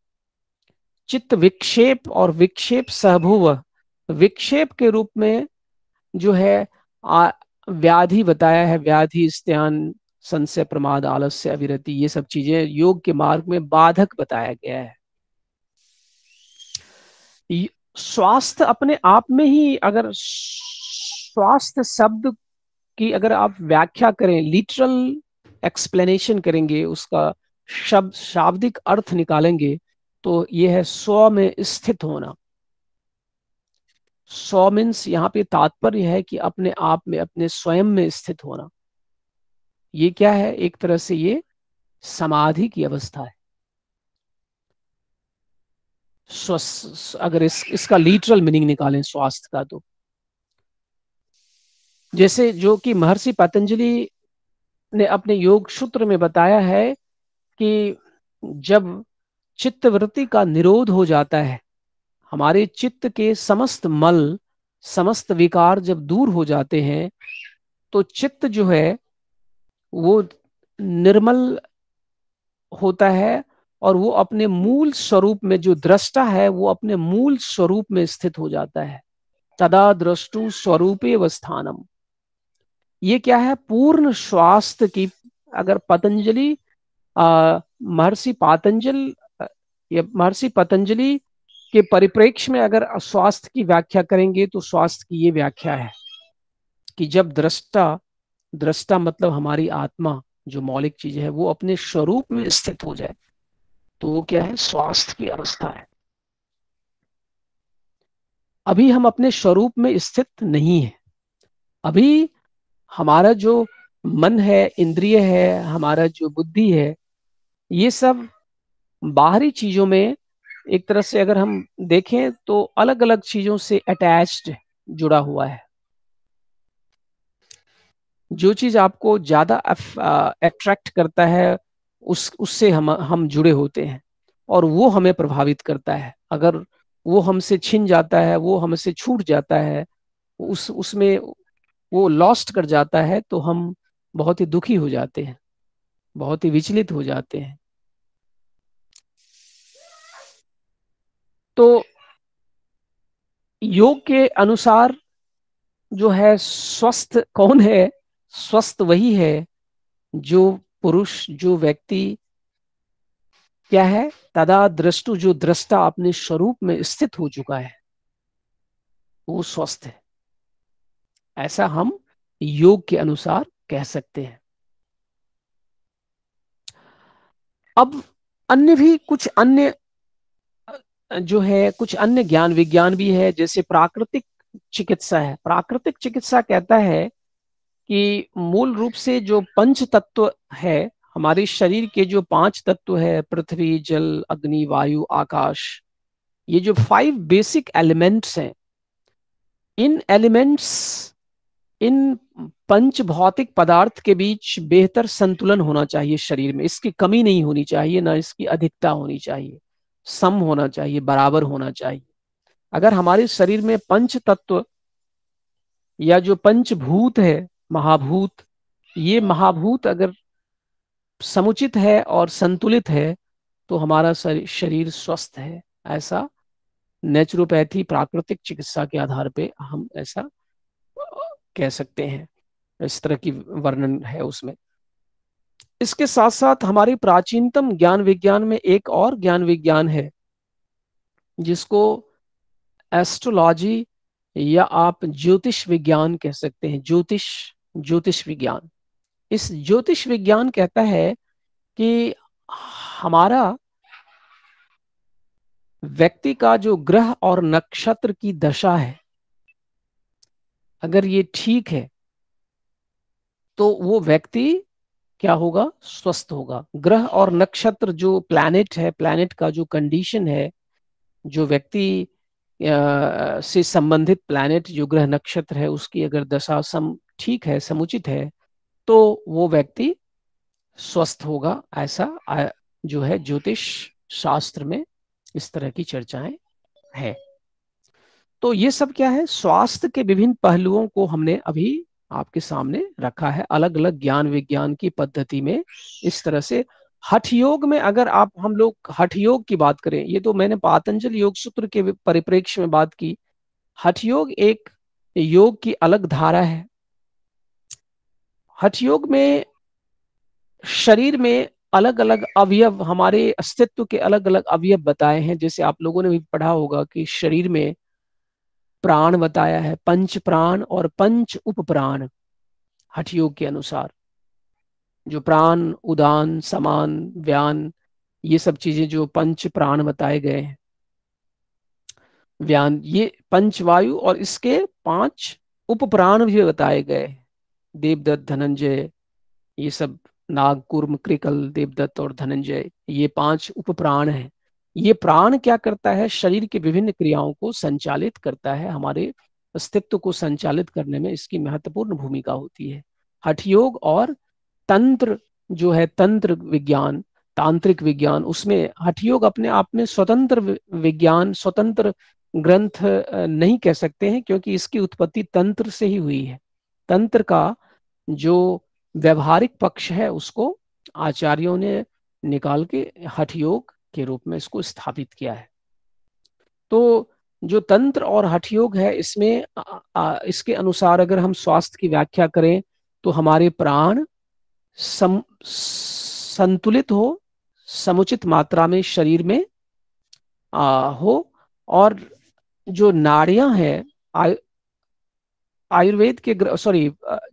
चित्त विक्षेप और विक्षेप सहभुव विक्षेप के रूप में जो है आ, व्याधि बताया है व्याधि स्त्यान संशय प्रमाद आलस्य अविरति ये सब चीजें योग के मार्ग में बाधक बताया गया है स्वास्थ्य अपने आप में ही अगर स्वास्थ्य शब्द की अगर आप व्याख्या करें लिटरल एक्सप्लेनेशन करेंगे उसका शब्द शाब्दिक अर्थ निकालेंगे तो ये है सौ में स्थित होना सौ मीन्स यहाँ पे तात्पर्य है कि अपने आप में अपने स्वयं में स्थित होना ये क्या है एक तरह से ये समाधि की अवस्था है अगर इस, इसका लिटरल मीनिंग निकालें स्वास्थ्य का तो जैसे जो कि महर्षि पतंजलि ने अपने योग सूत्र में बताया है कि जब चित्तवृत्ति का निरोध हो जाता है हमारे चित्त के समस्त मल समस्त विकार जब दूर हो जाते हैं तो चित्त जो है वो निर्मल होता है और वो अपने मूल स्वरूप में जो दृष्टा है वो अपने मूल स्वरूप में स्थित हो जाता है तदा दृष्टु स्वरूपे वस्थानम ये क्या है पूर्ण स्वास्थ्य की अगर पतंजलि महर्षि पातंजल ये महर्षि पतंजलि के परिप्रेक्ष्य में अगर स्वास्थ्य की व्याख्या करेंगे तो स्वास्थ्य की ये व्याख्या है कि जब दृष्टा दृष्टा मतलब हमारी आत्मा जो मौलिक चीज है वो अपने स्वरूप में स्थित हो जाए तो वो क्या है स्वास्थ्य की अवस्था है अभी हम अपने स्वरूप में स्थित नहीं है अभी हमारा जो मन है इंद्रिय है हमारा जो बुद्धि है ये सब बाहरी चीजों में एक तरह से अगर हम देखें तो अलग अलग चीजों से अटैच्ड जुड़ा हुआ है जो चीज आपको ज्यादा अट्रैक्ट करता है उस उससे हम हम जुड़े होते हैं और वो हमें प्रभावित करता है अगर वो हमसे छिन जाता है वो हमसे छूट जाता है उस उसमें वो लॉस्ट कर जाता है तो हम बहुत ही दुखी हो जाते हैं बहुत ही विचलित हो जाते हैं तो योग के अनुसार जो है स्वस्थ कौन है स्वस्थ वही है जो पुरुष जो व्यक्ति क्या है तदा दृष्टु जो दृष्टा अपने स्वरूप में स्थित हो चुका है वो स्वस्थ है ऐसा हम योग के अनुसार कह सकते हैं अब अन्य भी कुछ अन्य जो है कुछ अन्य ज्ञान विज्ञान भी है जैसे प्राकृतिक चिकित्सा है प्राकृतिक चिकित्सा कहता है कि मूल रूप से जो पंच तत्व है हमारे शरीर के जो पांच तत्व है पृथ्वी जल अग्नि वायु आकाश ये जो फाइव बेसिक एलिमेंट्स हैं इन एलिमेंट्स इन पंच भौतिक पदार्थ के बीच बेहतर संतुलन होना चाहिए शरीर में इसकी कमी नहीं होनी चाहिए ना इसकी अधिकता होनी चाहिए सम होना चाहिए बराबर होना चाहिए अगर हमारे शरीर में पंच तत्व या जो पंचभूत है महाभूत ये महाभूत अगर समुचित है और संतुलित है तो हमारा शरीर स्वस्थ है ऐसा नेचुरोपैथी प्राकृतिक चिकित्सा के आधार पे हम ऐसा कह सकते हैं इस तरह की वर्णन है उसमें इसके साथ साथ हमारी प्राचीनतम ज्ञान विज्ञान में एक और ज्ञान विज्ञान है जिसको एस्ट्रोलॉजी या आप ज्योतिष विज्ञान कह सकते हैं ज्योतिष ज्योतिष विज्ञान इस ज्योतिष विज्ञान कहता है कि हमारा व्यक्ति का जो ग्रह और नक्षत्र की दशा है अगर ये ठीक है तो वो व्यक्ति क्या होगा स्वस्थ होगा ग्रह और नक्षत्र जो प्लैनेट है प्लैनेट का जो कंडीशन है जो व्यक्ति से संबंधित प्लैनेट जो ग्रह नक्षत्र है उसकी अगर दशा सम ठीक है समुचित है तो वो व्यक्ति स्वस्थ होगा ऐसा जो है ज्योतिष शास्त्र में इस तरह की चर्चाएं हैं तो ये सब क्या है स्वास्थ्य के विभिन्न पहलुओं को हमने अभी आपके सामने रखा है अलग अलग ज्ञान विज्ञान की पद्धति में इस तरह से हठ योग में अगर आप हम लोग हठ योग की बात करें ये तो मैंने पातंजल योग सूत्र के परिप्रेक्ष्य में बात की हठ योग एक योग की अलग धारा है हठ योग में शरीर में अलग अलग अवयव हमारे अस्तित्व के अलग अलग अवयव बताए हैं जैसे आप लोगों ने भी पढ़ा होगा कि शरीर में प्राण बताया है पंच प्राण और पंच उप प्राण हठ योग के अनुसार जो प्राण उदान समान व्यान ये सब चीजें जो पंच प्राण बताए गए हैं व्यान ये पंच वायु और इसके पांच उप प्राण भी बताए गए देवदत्त धनंजय ये सब नाग कुर्म क्रिकल देवदत्त और धनंजय ये पांच उप प्राण हैं ये प्राण क्या करता है शरीर के विभिन्न क्रियाओं को संचालित करता है हमारे अस्तित्व को संचालित करने में इसकी महत्वपूर्ण भूमिका होती है हठयोग और तंत्र जो है तंत्र विज्ञान तांत्रिक विज्ञान उसमें योग अपने आप में स्वतंत्र विज्ञान स्वतंत्र ग्रंथ नहीं कह सकते हैं क्योंकि इसकी उत्पत्ति तंत्र से ही हुई है तंत्र का जो व्यवहारिक पक्ष है उसको आचार्यों ने निकाल के हठयोग के रूप में इसको स्थापित किया है तो जो तंत्र और हठ योग है इसमें आ, आ, इसके अनुसार अगर हम स्वास्थ्य की व्याख्या करें तो हमारे प्राण सम, संतुलित हो समुचित मात्रा में शरीर में आ, हो और जो नाड़ियां हैं आयु, आयुर्वेद के सॉरी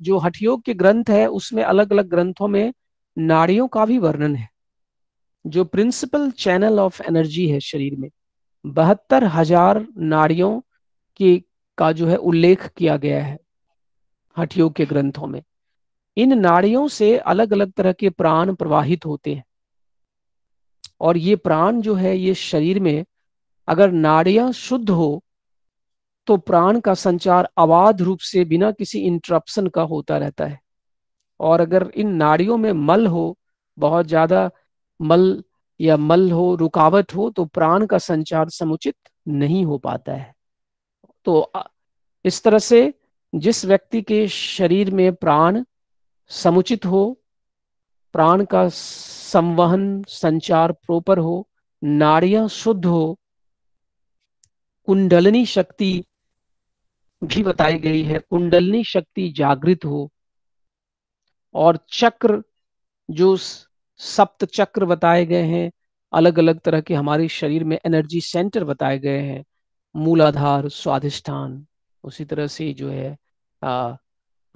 जो हठयोग के ग्रंथ है उसमें अलग अलग ग्रंथों में नाड़ियों का भी वर्णन है जो प्रिंसिपल चैनल ऑफ एनर्जी है शरीर में बहत्तर हजार नारियों के का जो है उल्लेख किया गया है हठियोग के ग्रंथों में इन नारियों से अलग अलग तरह के प्राण प्रवाहित होते हैं और ये प्राण जो है ये शरीर में अगर नाड़ियां शुद्ध हो तो प्राण का संचार अबाध रूप से बिना किसी इंटरप्शन का होता रहता है और अगर इन नाड़ियों में मल हो बहुत ज्यादा मल या मल हो रुकावट हो तो प्राण का संचार समुचित नहीं हो पाता है तो इस तरह से जिस व्यक्ति के शरीर में प्राण समुचित हो प्राण का संवहन संचार प्रॉपर हो नाड़ियां शुद्ध हो कुंडलनी शक्ति भी बताई गई है कुंडलनी शक्ति जागृत हो और चक्र जो सप्त चक्र बताए गए हैं अलग अलग तरह के हमारे शरीर में एनर्जी सेंटर बताए गए हैं मूलाधार स्वाधिष्ठान उसी तरह से जो है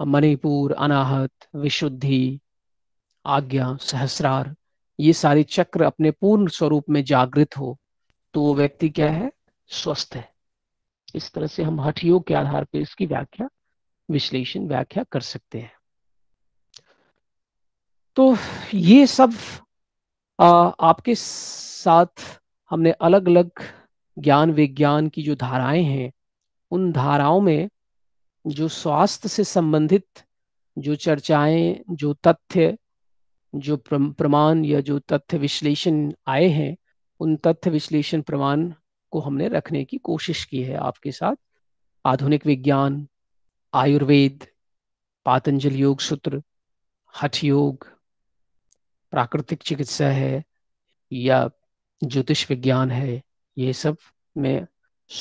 मणिपुर अनाहत विशुद्धि आज्ञा सहस्रार ये सारे चक्र अपने पूर्ण स्वरूप में जागृत हो तो वो व्यक्ति क्या है स्वस्थ है इस तरह से हम हठियोग के आधार पर इसकी व्याख्या विश्लेषण व्याख्या कर सकते हैं तो ये सब आ, आपके साथ हमने अलग अलग ज्ञान विज्ञान की जो धाराएं हैं उन धाराओं में जो स्वास्थ्य से संबंधित जो चर्चाएं जो तथ्य जो प्रमाण या जो तथ्य विश्लेषण आए हैं उन तथ्य विश्लेषण प्रमाण को हमने रखने की कोशिश की है आपके साथ आधुनिक विज्ञान आयुर्वेद पातंजल योग सूत्र हठ योग प्राकृतिक चिकित्सा है या ज्योतिष विज्ञान है ये सब में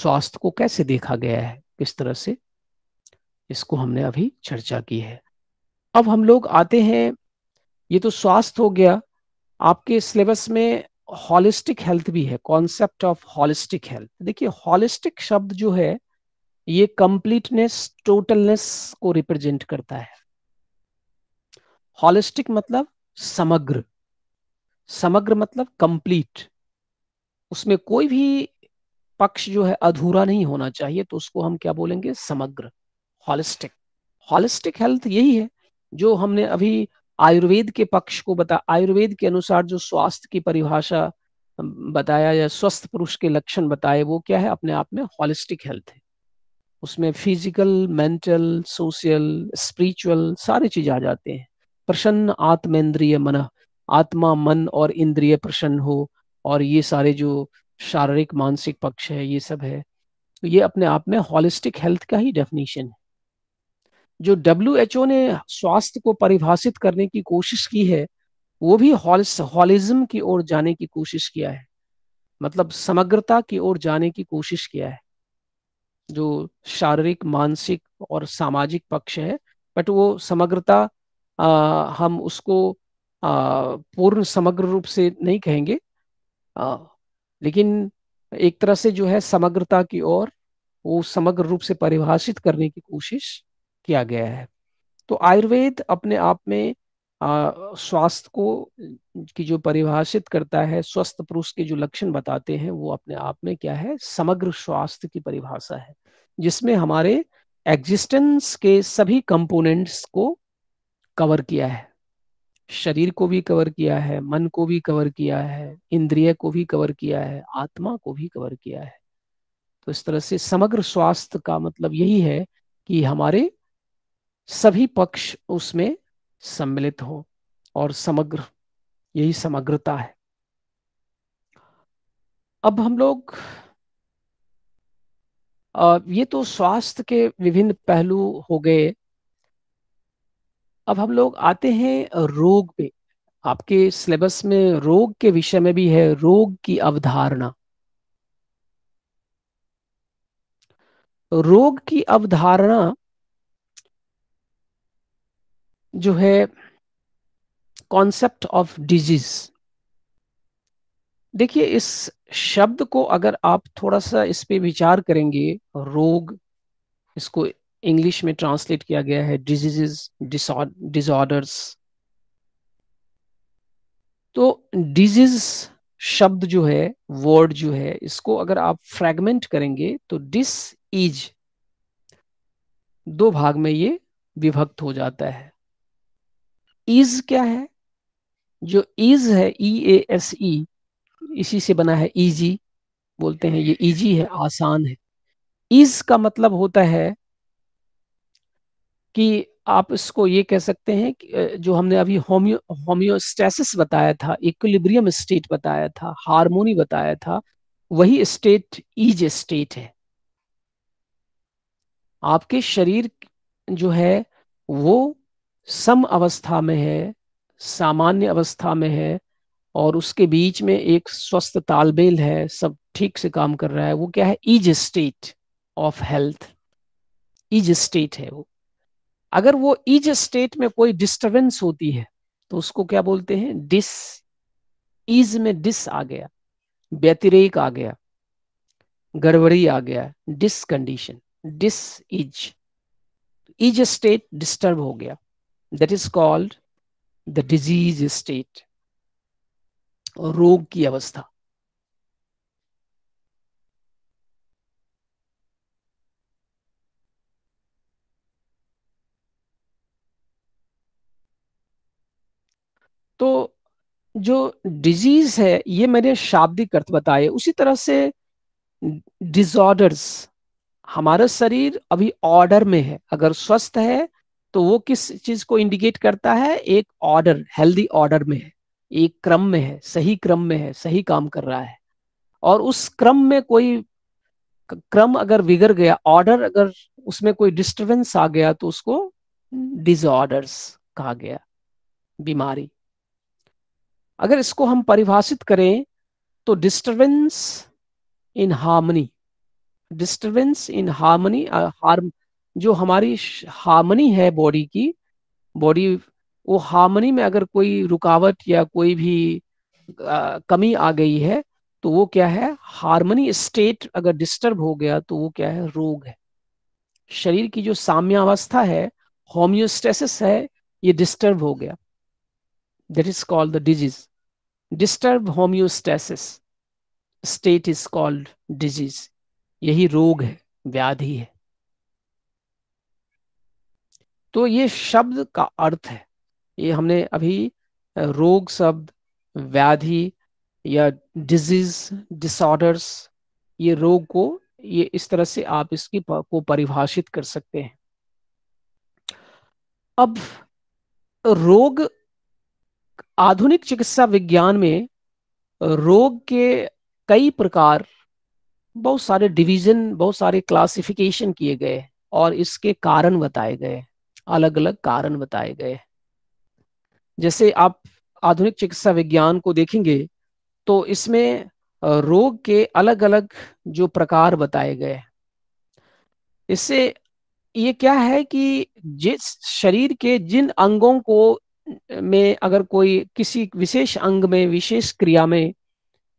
स्वास्थ्य को कैसे देखा गया है किस तरह से इसको हमने अभी चर्चा की है अब हम लोग आते हैं ये तो स्वास्थ्य हो गया आपके सिलेबस में हॉलिस्टिक हेल्थ भी है कॉन्सेप्ट ऑफ हॉलिस्टिक हेल्थ देखिए हॉलिस्टिक शब्द जो है ये कंप्लीटनेस टोटलनेस को रिप्रेजेंट करता है हॉलिस्टिक मतलब समग्र समग्र मतलब कंप्लीट उसमें कोई भी पक्ष जो है अधूरा नहीं होना चाहिए तो उसको हम क्या बोलेंगे समग्र हॉलिस्टिक हॉलिस्टिक हेल्थ यही है जो हमने अभी आयुर्वेद के पक्ष को बता आयुर्वेद के अनुसार जो स्वास्थ्य की परिभाषा बताया या स्वस्थ पुरुष के लक्षण बताए वो क्या है अपने आप में हॉलिस्टिक हेल्थ है उसमें फिजिकल मेंटल सोशल स्पिरिचुअल सारी चीज आ जाते हैं प्रसन्न आत्मेंद्रिय मन आत्मा मन और इंद्रिय प्रसन्न हो और ये सारे जो शारीरिक मानसिक पक्ष है ये सब है तो ये अपने आप में हॉलिस्टिक हेल्थ का ही डेफिनेशन है जो डब्ल्यू ने स्वास्थ्य को परिभाषित करने की कोशिश की है वो भी हॉलिज्म की ओर जाने की कोशिश किया है मतलब समग्रता की ओर जाने की कोशिश किया है जो शारीरिक मानसिक और सामाजिक पक्ष है बट वो समग्रता हम उसको पूर्ण समग्र रूप से नहीं कहेंगे आ, लेकिन एक तरह से जो है समग्रता की ओर वो समग्र रूप से परिभाषित करने की कोशिश किया गया है तो आयुर्वेद अपने आप में स्वास्थ्य को की जो परिभाषित करता है स्वस्थ पुरुष के जो लक्षण बताते हैं वो अपने आप में क्या है समग्र स्वास्थ्य की परिभाषा है जिसमें हमारे एग्जिस्टेंस के सभी कंपोनेंट्स को कवर किया है शरीर को भी कवर किया है मन को भी कवर किया है इंद्रिय को भी कवर किया है आत्मा को भी कवर किया है तो इस तरह से समग्र स्वास्थ्य का मतलब यही है कि हमारे सभी पक्ष उसमें सम्मिलित हो और समग्र यही समग्रता है अब हम लोग ये तो स्वास्थ्य के विभिन्न पहलू हो गए अब हम लोग आते हैं रोग पे आपके सिलेबस में रोग के विषय में भी है रोग की अवधारणा रोग की अवधारणा जो है कॉन्सेप्ट ऑफ डिजीज देखिए इस शब्द को अगर आप थोड़ा सा इस पे विचार करेंगे रोग इसको इंग्लिश में ट्रांसलेट किया गया है डिजीजेस डिसऑर्डर्स तो डिजीज शब्द जो है वर्ड जो है इसको अगर आप फ्रैगमेंट करेंगे तो डिस इज दो भाग में ये विभक्त हो जाता है इज क्या है जो इज है ई ए एस ई इसी से बना है इजी बोलते हैं ये इजी है आसान है इज का मतलब होता है कि आप इसको ये कह सकते हैं कि जो हमने अभी होम्यो होम्योस्टेसिस बताया था इक्विलिब्रियम स्टेट बताया था हारमोनी बताया था वही स्टेट इज स्टेट है आपके शरीर जो है वो सम अवस्था में है सामान्य अवस्था में है और उसके बीच में एक स्वस्थ तालमेल है सब ठीक से काम कर रहा है वो क्या है ease state of health ease state है वो अगर वो इज स्टेट में कोई डिस्टरबेंस होती है तो उसको क्या बोलते हैं डिस इज में डिस आ गया व्यतिरेक आ गया गड़बड़ी आ गया dis condition dis ease ease state disturb हो गया that is called the disease state रोग की अवस्था तो जो डिजीज है ये मैंने शाब्दिक अर्थ बताए उसी तरह से डिजॉर्डर्स हमारा शरीर अभी ऑर्डर में है अगर स्वस्थ है तो वो किस चीज को इंडिकेट करता है एक ऑर्डर हेल्दी ऑर्डर में है एक क्रम में है सही क्रम में है सही काम कर रहा है और उस क्रम में कोई क्रम अगर बिगड़ गया ऑर्डर अगर उसमें कोई डिस्टर्बेंस आ गया तो उसको डिजॉर्डर्स कहा गया बीमारी अगर इसको हम परिभाषित करें तो disturbance in harmony disturbance in harmony harm जो हमारी हार्मनी है बॉडी की बॉडी वो हार्मनी में अगर कोई रुकावट या कोई भी आ, कमी आ गई है तो वो क्या है हार्मनी स्टेट अगर डिस्टर्ब हो गया तो वो क्या है रोग है शरीर की जो साम्यावस्था है होम्योस्टेसिस है ये डिस्टर्ब हो गया that is called the disease disturb homeostasis state is called disease यही रोग है व्याधि है तो ये शब्द का अर्थ है ये हमने अभी रोग शब्द व्याधि या डिजीज डिसऑर्डर्स ये रोग को ये इस तरह से आप इसकी को परिभाषित कर सकते हैं अब रोग आधुनिक चिकित्सा विज्ञान में रोग के कई प्रकार बहुत सारे डिवीजन बहुत सारे क्लासिफिकेशन किए गए और इसके कारण बताए गए अलग अलग कारण बताए गए जैसे आप आधुनिक चिकित्सा विज्ञान को देखेंगे तो इसमें रोग के अलग अलग जो प्रकार बताए गए इससे ये क्या है कि जिस शरीर के जिन अंगों को में अगर कोई किसी विशेष अंग में विशेष क्रिया में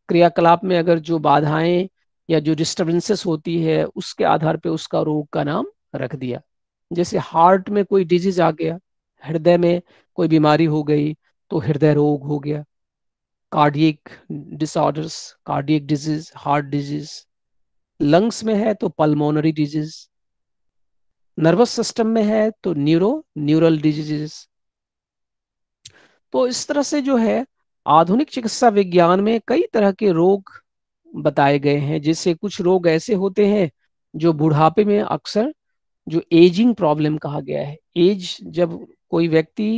क्रियाकलाप में अगर जो बाधाएं या जो डिस्टर्बेंसेस होती है उसके आधार पे उसका रोग का नाम रख दिया जैसे हार्ट में कोई डिजीज आ गया हृदय में कोई बीमारी हो गई तो हृदय रोग हो गया cardiac disorders cardiac disease heart disease lungs में है तो पल्मोनरी डिजीज नर्वस सिस्टम में है तो न्यूरो न्यूरल डिजीजेस तो इस तरह से जो है आधुनिक चिकित्सा विज्ञान में कई तरह के रोग बताए गए हैं जैसे कुछ रोग ऐसे होते हैं जो बुढ़ापे में अक्सर जो एजिंग प्रॉब्लम कहा गया है एज जब कोई व्यक्ति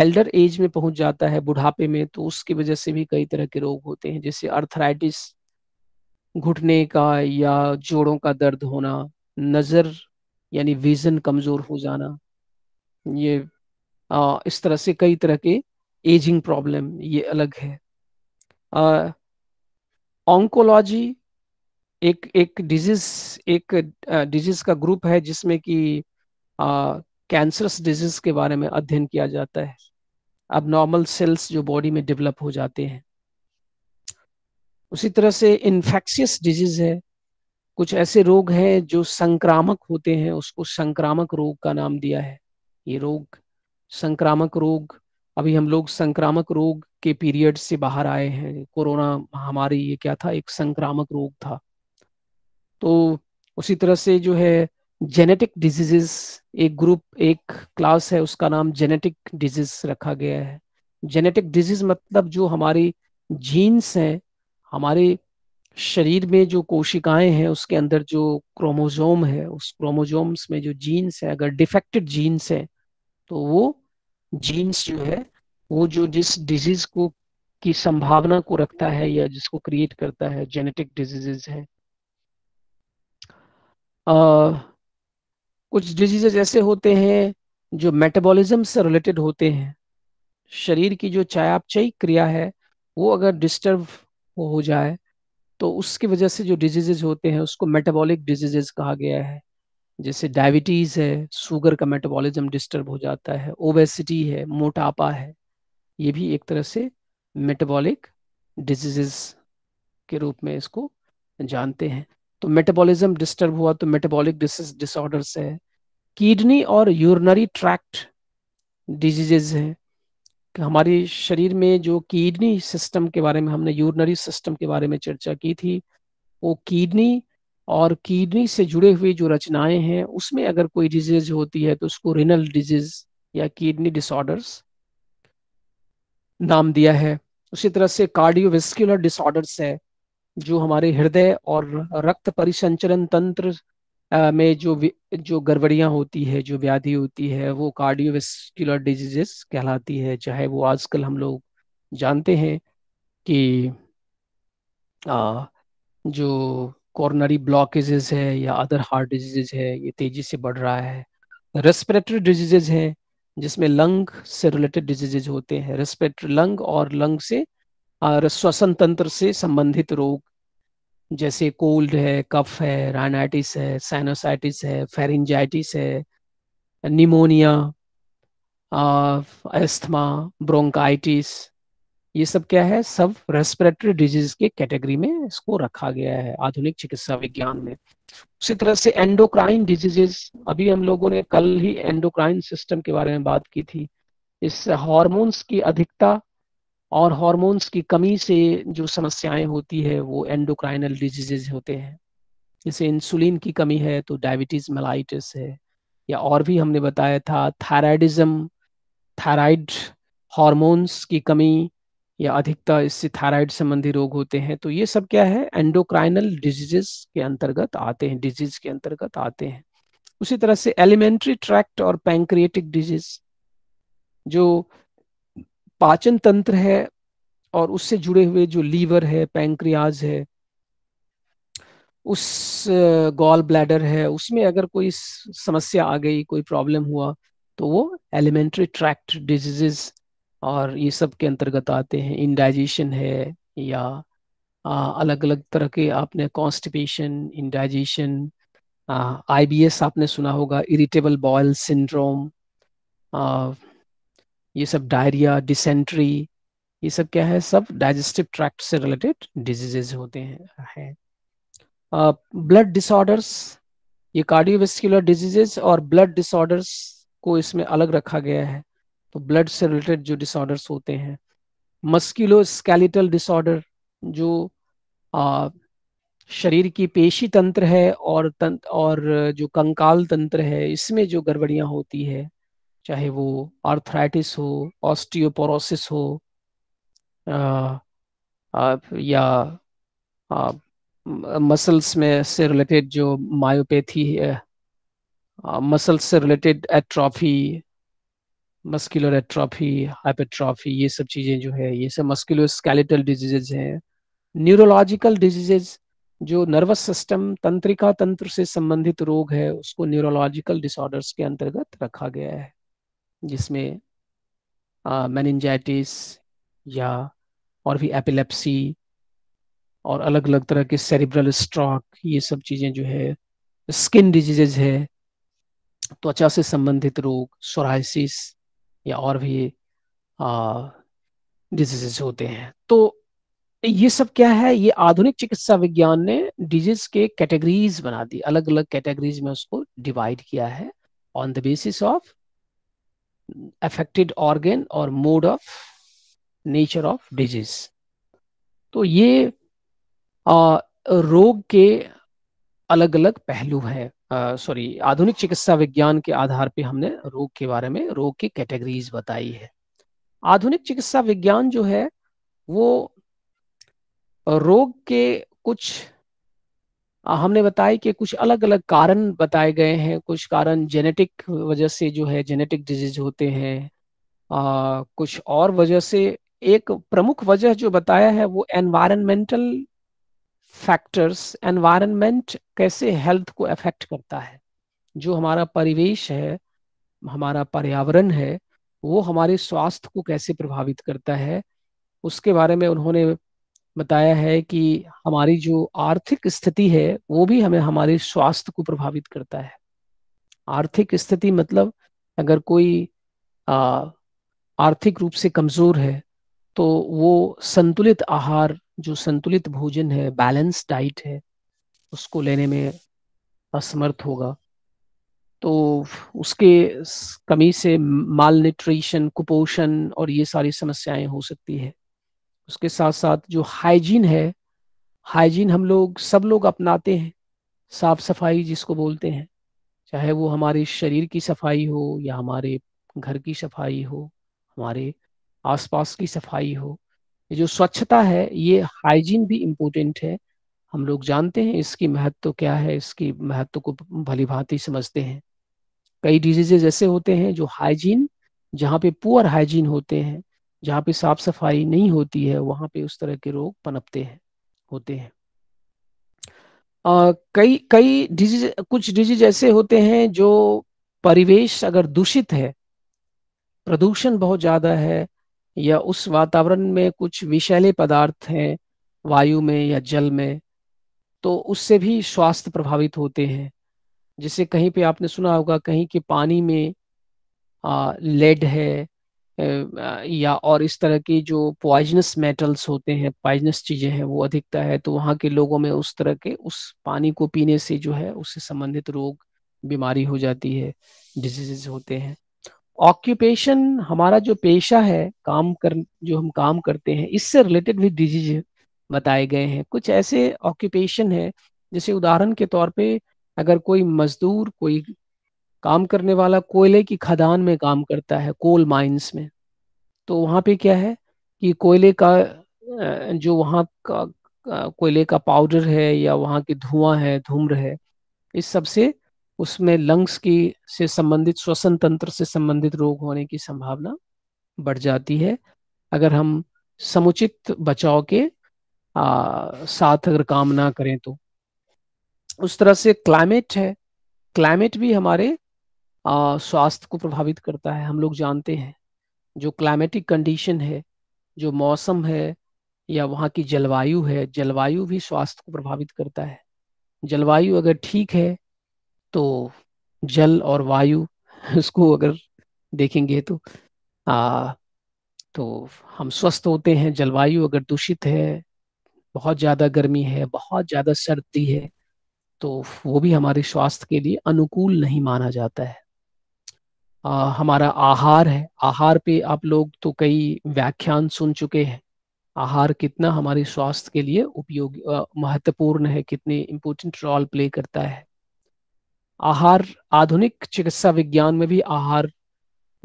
एल्डर एज में पहुंच जाता है बुढ़ापे में तो उसकी वजह से भी कई तरह के रोग होते हैं जैसे अर्थराइटिस घुटने का या जोड़ों का दर्द होना नज़र यानी विजन कमज़ोर हो जाना ये आ, इस तरह से कई तरह के एजिंग प्रॉब्लम ये अलग है ऑन्कोलॉजी एक एक डिजीज एक डिजीज का ग्रुप है जिसमें कि कैंसरस डिजीज के बारे में अध्ययन किया जाता है अब नॉर्मल सेल्स जो बॉडी में डेवलप हो जाते हैं उसी तरह से इन्फेक्शियस डिजीज है कुछ ऐसे रोग हैं जो संक्रामक होते हैं उसको संक्रामक रोग का नाम दिया है ये रोग संक्रामक रोग अभी हम लोग संक्रामक रोग के पीरियड से बाहर आए हैं कोरोना महामारी ये क्या था एक संक्रामक रोग था तो उसी तरह से जो है जेनेटिक डिजीजेस एक ग्रुप एक क्लास है उसका नाम जेनेटिक डिजीज रखा गया है जेनेटिक डिजीज मतलब जो हमारी जीन्स हैं हमारे शरीर में जो कोशिकाएं हैं उसके अंदर जो क्रोमोजोम है उस क्रोमोजोम्स में जो जीन्स है अगर डिफेक्टेड जीन्स है तो वो जीन्स जो है वो जो जिस डिजीज को की संभावना को रखता है या जिसको क्रिएट करता है जेनेटिक डिजीजेज है आ, कुछ डिजीजेज ऐसे होते हैं जो मेटाबॉलिज्म से रिलेटेड होते हैं शरीर की जो चयापचयी क्रिया है वो अगर डिस्टर्ब हो जाए तो उसकी वजह से जो डिजीजेज होते हैं उसको मेटाबॉलिक डिजीजेज कहा गया है जैसे डायबिटीज़ है शुगर का मेटाबॉलिज्म डिस्टर्ब हो जाता है ओबेसिटी है मोटापा है ये भी एक तरह से मेटाबॉलिक डिजीजेस के रूप में इसको जानते हैं तो मेटाबॉलिज्म डिस्टर्ब हुआ तो मेटाबॉलिक डिसऑर्डर्स है किडनी और यूरनरी ट्रैक्ट डिजीजेज हैं हमारे शरीर में जो किडनी सिस्टम के बारे में हमने यूरनरी सिस्टम के बारे में चर्चा की थी वो किडनी और किडनी से जुड़े हुए जो रचनाएं हैं उसमें अगर कोई डिजीज होती है तो उसको रिनल डिजीज या किडनी डिसऑर्डर्स नाम दिया है उसी तरह से कार्डियोवेस्कुलर डिसऑर्डर्स है जो हमारे हृदय और रक्त परिसंचरण तंत्र में जो जो गड़बड़ियाँ होती है जो व्याधि होती है वो कार्डियोवेस्कुलर डिजीजेस कहलाती है चाहे वो आजकल हम लोग जानते हैं कि आ, जो कॉर्नरी ब्लॉकेजेस है या अदर हार्ट डिजीजेज है ये तेजी से बढ़ रहा है रेस्पिरेटरी डिजीजेज है जिसमें लंग से रिलेटेड डिजीजेज होते हैं रेस्पिरेटरी लंग और लंग से श्वसन तंत्र से संबंधित रोग जैसे कोल्ड है कफ है राइनाइटिस है साइनोसाइटिस है फेरिंजाइटिस है निमोनिया अस्थमा ब्रोंकाइटिस ये सब क्या है सब रेस्पिरेटरी डिजीज के कैटेगरी में इसको रखा गया है आधुनिक चिकित्सा विज्ञान में उसी तरह से एंडोक्राइन डिजीजेस अभी हम लोगों ने कल ही एंडोक्राइन सिस्टम के बारे में बात की थी इससे हॉर्मोन्स की अधिकता और हार्मोन्स की कमी से जो समस्याएं होती है वो एंडोक्राइनल डिजीजेज होते हैं जैसे इंसुलिन की कमी है तो डायबिटीज मलाइटिस है या और भी हमने बताया था थायराइडिज्म थायराइड हॉर्मोन्स की कमी या अधिकता इससे थायराइड संबंधी रोग होते हैं तो ये सब क्या है एंडोक्राइनल डिजीजेस के अंतर्गत आते हैं डिजीज के अंतर्गत आते हैं उसी तरह से एलिमेंट्री ट्रैक्ट और पैंक्रिएटिक डिजीज जो पाचन तंत्र है और उससे जुड़े हुए जो लीवर है पैंक्रियाज है उस गॉल ब्लैडर है उसमें अगर कोई समस्या आ गई कोई प्रॉब्लम हुआ तो वो एलिमेंट्री ट्रैक्ट डिजीजेस और ये सब के अंतर्गत आते हैं इंडाइजेशन है या अलग अलग तरह के आपने कॉन्स्टिपेशन इंडाइजेशन आईबीएस आपने सुना होगा इरिटेबल बॉयल सिंड्रोम ये सब डायरिया डिसेंट्री ये सब क्या है सब डाइजेस्टिव ट्रैक्ट से रिलेटेड डिजीजेज होते हैं ब्लड डिसऑर्डर्स ये कार्डियोवेस्कुलर डिजीजेज और ब्लड डिसऑर्डर्स को इसमें अलग रखा गया है तो ब्लड से रिलेटेड जो डिसऑर्डर्स होते हैं मस्क्यूलो स्केलेटल डिसऑर्डर जो आ, शरीर की पेशी तंत्र है और तंत्र और जो कंकाल तंत्र है इसमें जो गड़बड़ियां होती है चाहे वो आर्थराइटिस हो ऑस्टियोपोरोसिस हो आ, आ, या आ, मसल्स में से रिलेटेड जो मायोपैथी है मसल्स से related atrophy muscular atrophy hypertrophy ये सब चीज़ें जो है ये सब मस्कुलर स्केलेटल डिजीजेज हैं न्यूरोलॉजिकल डिजीजेज जो नर्वस सिस्टम तंत्रिका तंत्र से संबंधित रोग है उसको न्यूरोलॉजिकल डिसऑर्डर्स के अंतर्गत रखा गया है जिसमें मैनजाइटिस या और भी एपिलेप्सी और अलग अलग तरह के सेरिब्रल स्ट्रॉक ये सब चीज़ें जो है स्किन डिजीजेज है त्वचा से संबंधित रोग सोराइसिस या और भी डिजीजेस होते हैं तो ये सब क्या है ये आधुनिक चिकित्सा विज्ञान ने डिजीज के कैटेगरीज बना दी अलग अलग कैटेगरीज में उसको डिवाइड किया है on the basis of affected organ और mode of nature of disease तो ये आ, रोग के अलग अलग पहलू हैं सॉरी आधुनिक चिकित्सा विज्ञान के आधार पे हमने रोग के बारे में रोग की कैटेगरीज बताई है आधुनिक चिकित्सा विज्ञान जो है वो रोग के कुछ हमने बताया कि कुछ अलग अलग कारण बताए गए हैं कुछ कारण जेनेटिक वजह से जो है जेनेटिक डिजीज होते हैं आ, कुछ और वजह से एक प्रमुख वजह जो बताया है वो एनवायरमेंटल फैक्टर्स एनवायरनमेंट कैसे हेल्थ को अफेक्ट करता है जो हमारा परिवेश है हमारा पर्यावरण है वो हमारे स्वास्थ्य को कैसे प्रभावित करता है उसके बारे में उन्होंने बताया है कि हमारी जो आर्थिक स्थिति है वो भी हमें हमारे स्वास्थ्य को प्रभावित करता है आर्थिक स्थिति मतलब अगर कोई आ, आर्थिक रूप से कमजोर है तो वो संतुलित आहार जो संतुलित भोजन है बैलेंस डाइट है उसको लेने में असमर्थ होगा तो उसके कमी से माल न्यूट्रिशन कुपोषण और ये सारी समस्याएं हो सकती है उसके साथ साथ जो हाइजीन है हाइजीन हम लोग सब लोग अपनाते हैं साफ सफाई जिसको बोलते हैं चाहे वो हमारे शरीर की सफाई हो या हमारे घर की सफाई हो हमारे आसपास की सफाई हो ये जो स्वच्छता है ये हाइजीन भी इम्पोर्टेंट है हम लोग जानते हैं इसकी महत्व क्या है इसकी महत्व को भली भांति समझते हैं कई डिजीजेज ऐसे होते हैं जो हाइजीन जहाँ पे पुअर हाइजीन होते हैं जहाँ पे साफ सफाई नहीं होती है वहां पे उस तरह के रोग पनपते हैं होते हैं आ, कई कई डिजीज कुछ डिजीज ऐसे होते हैं जो परिवेश अगर दूषित है प्रदूषण बहुत ज्यादा है या उस वातावरण में कुछ विषैले पदार्थ हैं वायु में या जल में तो उससे भी स्वास्थ्य प्रभावित होते हैं जैसे कहीं पे आपने सुना होगा कहीं के पानी में आ, लेड है या और इस तरह की जो पॉइजनस मेटल्स होते हैं पॉइजनस चीजें हैं वो अधिकता है तो वहाँ के लोगों में उस तरह के उस पानी को पीने से जो है उससे संबंधित रोग बीमारी हो जाती है डिजीजेज होते हैं ऑक्यूपेशन हमारा जो पेशा है काम कर जो हम काम करते हैं इससे रिलेटेड भी डिजीज बताए गए हैं कुछ ऐसे ऑक्यूपेशन है जैसे उदाहरण के तौर पे अगर कोई मजदूर कोई काम करने वाला कोयले की खदान में काम करता है कोल माइंस में तो वहाँ पे क्या है कि कोयले का जो वहाँ का कोयले का पाउडर है या वहाँ की धुआं है धूम्र है इस सबसे उसमें लंग्स की से संबंधित श्वसन तंत्र से संबंधित रोग होने की संभावना बढ़ जाती है अगर हम समुचित बचाव के आ, साथ अगर काम ना करें तो उस तरह से क्लाइमेट है क्लाइमेट भी हमारे स्वास्थ्य को प्रभावित करता है हम लोग जानते हैं जो क्लाइमेटिक कंडीशन है जो मौसम है या वहाँ की जलवायु है जलवायु भी स्वास्थ्य को प्रभावित करता है जलवायु अगर ठीक है तो जल और वायु उसको अगर देखेंगे तो आ, तो हम स्वस्थ होते हैं जलवायु अगर दूषित है बहुत ज़्यादा गर्मी है बहुत ज़्यादा सर्दी है तो वो भी हमारे स्वास्थ्य के लिए अनुकूल नहीं माना जाता है आ, हमारा आहार है आहार पे आप लोग तो कई व्याख्यान सुन चुके हैं आहार कितना हमारे स्वास्थ्य के लिए उपयोगी महत्वपूर्ण है कितने इम्पोर्टेंट रोल प्ले करता है आहार आधुनिक चिकित्सा विज्ञान में भी आहार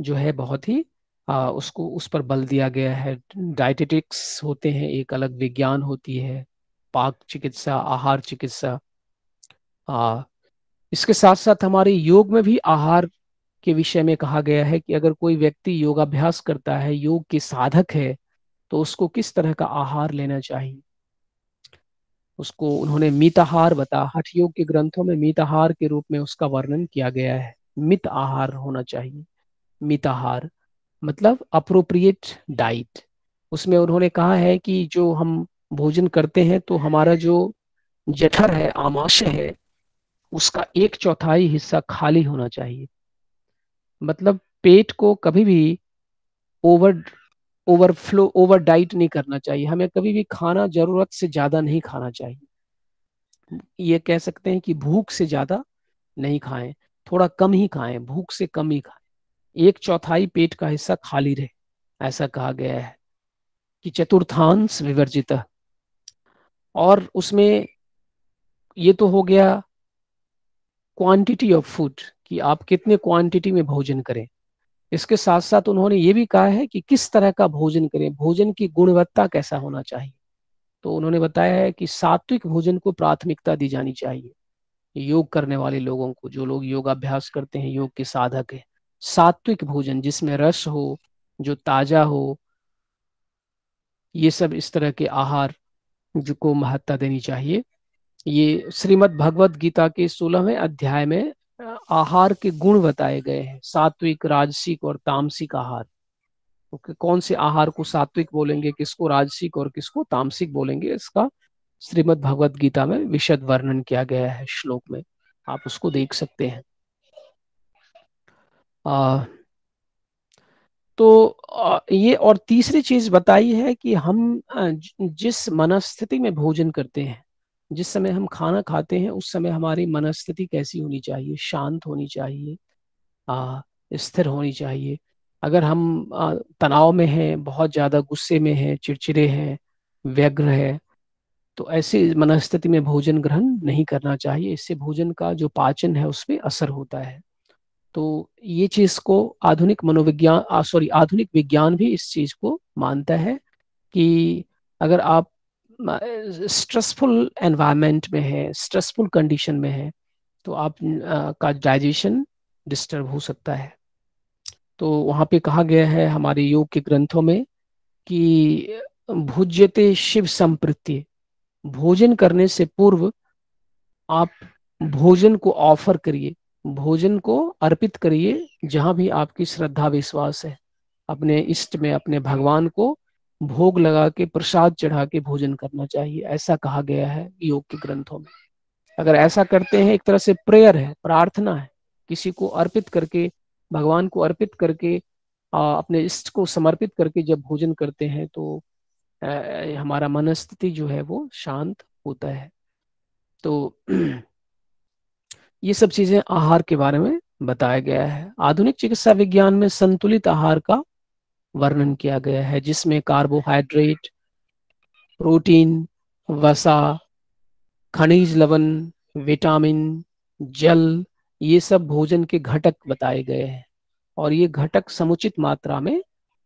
जो है बहुत ही आ, उसको उस पर बल दिया गया है डायटेटिक्स होते हैं एक अलग विज्ञान होती है पाक चिकित्सा आहार चिकित्सा आ, इसके साथ साथ हमारे योग में भी आहार के विषय में कहा गया है कि अगर कोई व्यक्ति योगाभ्यास करता है योग के साधक है तो उसको किस तरह का आहार लेना चाहिए उसको उन्होंने मिताहार बता हठ योग के ग्रंथों में मिताहार के रूप में उसका वर्णन किया गया है मित आहार होना चाहिए मिताहार मतलब अप्रोप्रिएट डाइट उसमें उन्होंने कहा है कि जो हम भोजन करते हैं तो हमारा जो जठर है आमाशय है उसका एक चौथाई हिस्सा खाली होना चाहिए मतलब पेट को कभी भी ओवर ओवरफ्लो ओवर डाइट नहीं करना चाहिए हमें कभी भी खाना जरूरत से ज्यादा नहीं खाना चाहिए ये कह सकते हैं कि भूख से ज्यादा नहीं खाएं थोड़ा कम ही खाएं भूख से कम ही खाएं एक चौथाई पेट का हिस्सा खाली रहे ऐसा कहा गया है कि चतुर्थांश विवर्जित और उसमें ये तो हो गया क्वांटिटी ऑफ फूड कि आप कितने क्वांटिटी में भोजन करें इसके साथ साथ उन्होंने ये भी कहा है कि किस तरह का भोजन करें भोजन की गुणवत्ता कैसा होना चाहिए तो उन्होंने बताया है कि सात्विक भोजन को प्राथमिकता दी जानी चाहिए योग करने वाले लोगों को जो लोग योगाभ्यास करते हैं योग के साधक है सात्विक भोजन जिसमें रस हो जो ताजा हो ये सब इस तरह के आहार को महत्ता देनी चाहिए ये श्रीमद भगवत गीता के सोलहवें अध्याय में आहार के गुण बताए गए हैं सात्विक राजसिक और तामसिक आहार ओके तो कौन से आहार को सात्विक बोलेंगे किसको राजसिक और किसको तामसिक बोलेंगे इसका श्रीमद भगवद गीता में विशद वर्णन किया गया है श्लोक में आप उसको देख सकते हैं आ, तो ये और तीसरी चीज बताई है कि हम जिस मनस्थिति में भोजन करते हैं जिस समय हम खाना खाते हैं उस समय हमारी मनस्थिति कैसी होनी चाहिए शांत होनी चाहिए आ, स्थिर होनी चाहिए अगर हम आ, तनाव में हैं बहुत ज़्यादा गुस्से में हैं चिड़चिड़े हैं व्यग्र है तो ऐसे मनस्थिति में भोजन ग्रहण नहीं करना चाहिए इससे भोजन का जो पाचन है उसमें असर होता है तो ये चीज को आधुनिक मनोविज्ञान सॉरी आधुनिक विज्ञान भी इस चीज को मानता है कि अगर आप स्ट्रेसफुल एनवायरनमेंट में है स्ट्रेसफुल कंडीशन में है तो आप आ, का डाइजेशन डिस्टर्ब हो सकता है तो वहाँ पे कहा गया है हमारे योग के ग्रंथों में कि भुज्यते शिव संप्रति भोजन करने से पूर्व आप भोजन को ऑफर करिए भोजन को अर्पित करिए जहां भी आपकी श्रद्धा विश्वास है अपने इष्ट में अपने भगवान को भोग लगा के प्रसाद चढ़ा के भोजन करना चाहिए ऐसा कहा गया है योग के ग्रंथों में अगर ऐसा करते हैं एक तरह से प्रेयर है प्रार्थना है किसी को अर्पित करके भगवान को अर्पित करके अपने इष्ट को समर्पित करके जब भोजन करते हैं तो हमारा मनस्थिति जो है वो शांत होता है तो ये सब चीजें आहार के बारे में बताया गया है आधुनिक चिकित्सा विज्ञान में संतुलित आहार का वर्णन किया गया है जिसमें कार्बोहाइड्रेट प्रोटीन वसा खनिज लवण विटामिन जल ये सब भोजन के घटक बताए गए हैं और ये घटक समुचित मात्रा में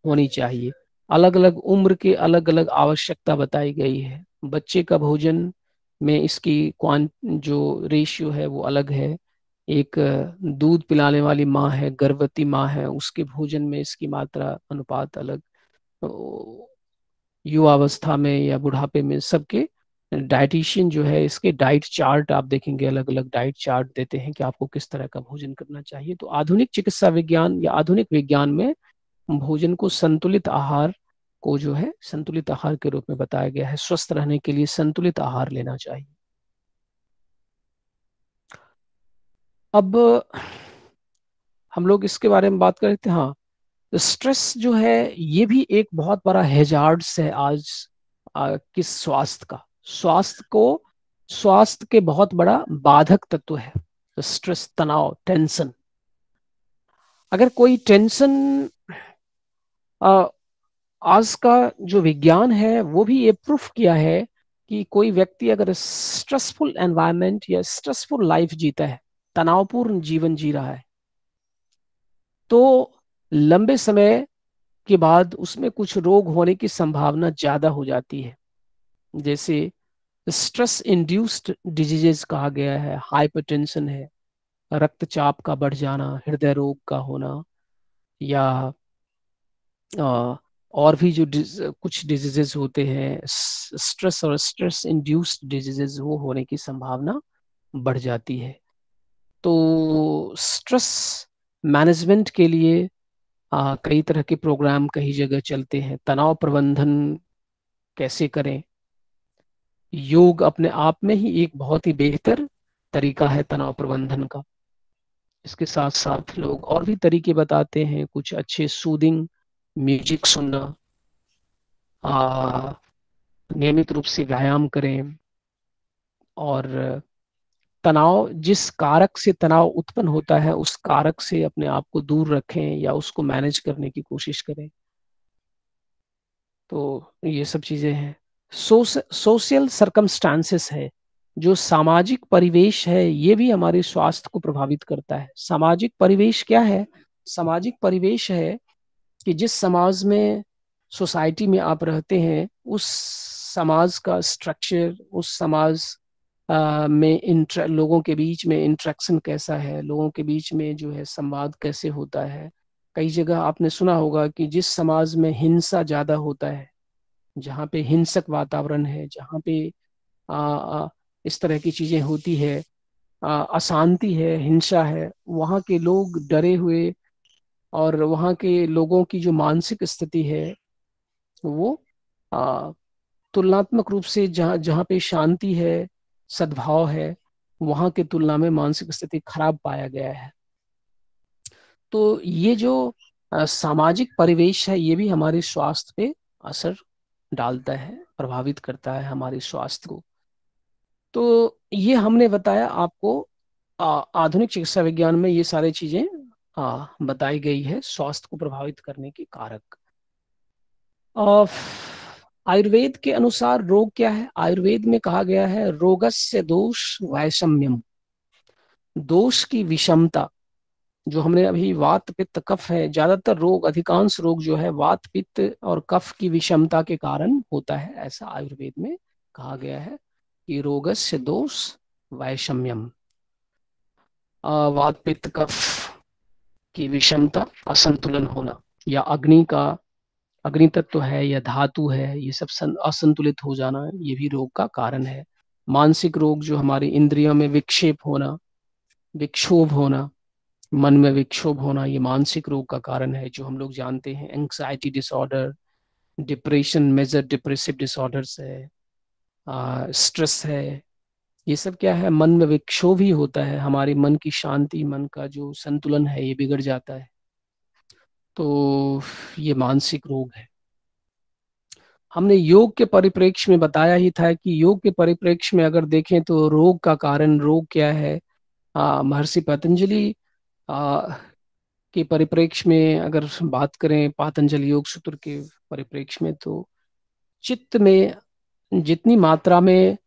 होनी चाहिए अलग अलग उम्र के अलग अलग आवश्यकता बताई गई है बच्चे का भोजन में इसकी क्वान जो रेशियो है वो अलग है एक दूध पिलाने वाली माँ है गर्भवती माँ है उसके भोजन में इसकी मात्रा अनुपात अलग तो युवावस्था में या बुढ़ापे में सबके डाइटिशियन जो है इसके डाइट चार्ट आप देखेंगे अलग अलग डाइट चार्ट देते हैं कि आपको किस तरह का भोजन करना चाहिए तो आधुनिक चिकित्सा विज्ञान या आधुनिक विज्ञान में भोजन को संतुलित आहार को जो है संतुलित आहार के रूप में बताया गया है स्वस्थ रहने के लिए संतुलित आहार लेना चाहिए अब हम लोग इसके बारे में बात कर रहे थे हाँ तो स्ट्रेस जो है ये भी एक बहुत बड़ा हेजार्ड है आज किस स्वास्थ्य का स्वास्थ्य को स्वास्थ्य के बहुत बड़ा बाधक तत्व है तो स्ट्रेस तनाव टेंशन अगर कोई टेंशन आ, आज का जो विज्ञान है वो भी ये प्रूफ किया है कि कोई व्यक्ति अगर स्ट्रेसफुल एनवायरनमेंट या स्ट्रेसफुल लाइफ जीता है तनावपूर्ण जीवन जी रहा है तो लंबे समय के बाद उसमें कुछ रोग होने की संभावना ज्यादा हो जाती है जैसे स्ट्रेस इंड्यूस्ड डिजीजेस कहा गया है हाइपरटेंशन है रक्तचाप का बढ़ जाना हृदय रोग का होना या आ, और भी जो डिज, कुछ डिजीजेज होते हैं स्ट्रेस और स्ट्रेस इंड्यूस्ड डिजीजेज वो होने की संभावना बढ़ जाती है तो स्ट्रेस मैनेजमेंट के लिए आ, कई तरह के प्रोग्राम कई जगह चलते हैं तनाव प्रबंधन कैसे करें योग अपने आप में ही एक बहुत ही बेहतर तरीका है तनाव प्रबंधन का इसके साथ साथ लोग और भी तरीके बताते हैं कुछ अच्छे सूदिंग म्यूजिक सुनना नियमित रूप से व्यायाम करें और तनाव जिस कारक से तनाव उत्पन्न होता है उस कारक से अपने आप को दूर रखें या उसको मैनेज करने की कोशिश करें तो ये सब चीजें हैं सोशल सर्कमस्टांसेस है जो सामाजिक परिवेश है ये भी हमारे स्वास्थ्य को प्रभावित करता है सामाजिक परिवेश क्या है सामाजिक परिवेश है कि जिस समाज में सोसाइटी में आप रहते हैं उस समाज का स्ट्रक्चर उस समाज में इंटर लोगों के बीच में इंट्रैक्शन कैसा है लोगों के बीच में जो है संवाद कैसे होता है कई जगह आपने सुना होगा कि जिस समाज में हिंसा ज्यादा होता है जहाँ पे हिंसक वातावरण है जहाँ पे आ, आ, इस तरह की चीजें होती है अशांति है हिंसा है वहाँ के लोग डरे हुए और वहाँ के लोगों की जो मानसिक स्थिति है वो आ, तुलनात्मक रूप से जहाँ जहाँ पे शांति है सद्भाव है वहां के तुलना में मानसिक स्थिति खराब पाया गया है तो ये जो सामाजिक परिवेश है ये भी हमारे स्वास्थ्य पे असर डालता है प्रभावित करता है हमारे स्वास्थ्य को तो ये हमने बताया आपको आधुनिक चिकित्सा विज्ञान में ये सारी चीजें बताई गई है स्वास्थ्य को प्रभावित करने के कारक आयुर्वेद के अनुसार रोग क्या है आयुर्वेद में कहा गया है रोगस्य दोष वैषम्यम दोष की विषमता जो हमने अभी वात पित्त कफ है ज्यादातर रोग अधिकांश रोग जो है वात पित्त और कफ की विषमता के कारण होता है ऐसा आयुर्वेद में कहा गया है कि रोगस्य दोष वैषम्यम वात पित्त कफ की विषमता असंतुलन होना या अग्नि का अग्नि तत्व है या धातु है ये सब असंतुलित हो जाना ये भी रोग का कारण है मानसिक रोग जो हमारे इंद्रियों में विक्षेप होना विक्षोभ होना मन में विक्षोभ होना ये मानसिक रोग का कारण है जो हम लोग जानते हैं anxiety disorder depression major depressive disorders है स्ट्रेस है ये सब क्या है मन में विक्षोभ ही होता है हमारे मन की शांति मन का जो संतुलन है ये बिगड़ जाता है तो ये मानसिक रोग है हमने योग के परिप्रेक्ष्य में बताया ही था कि योग के परिप्रेक्ष्य में अगर देखें तो रोग का कारण रोग क्या है महर्षि पतंजलि के परिप्रेक्ष्य में अगर बात करें पातंजलि योग सूत्र के परिप्रेक्ष्य में तो चित्त में जितनी मात्रा में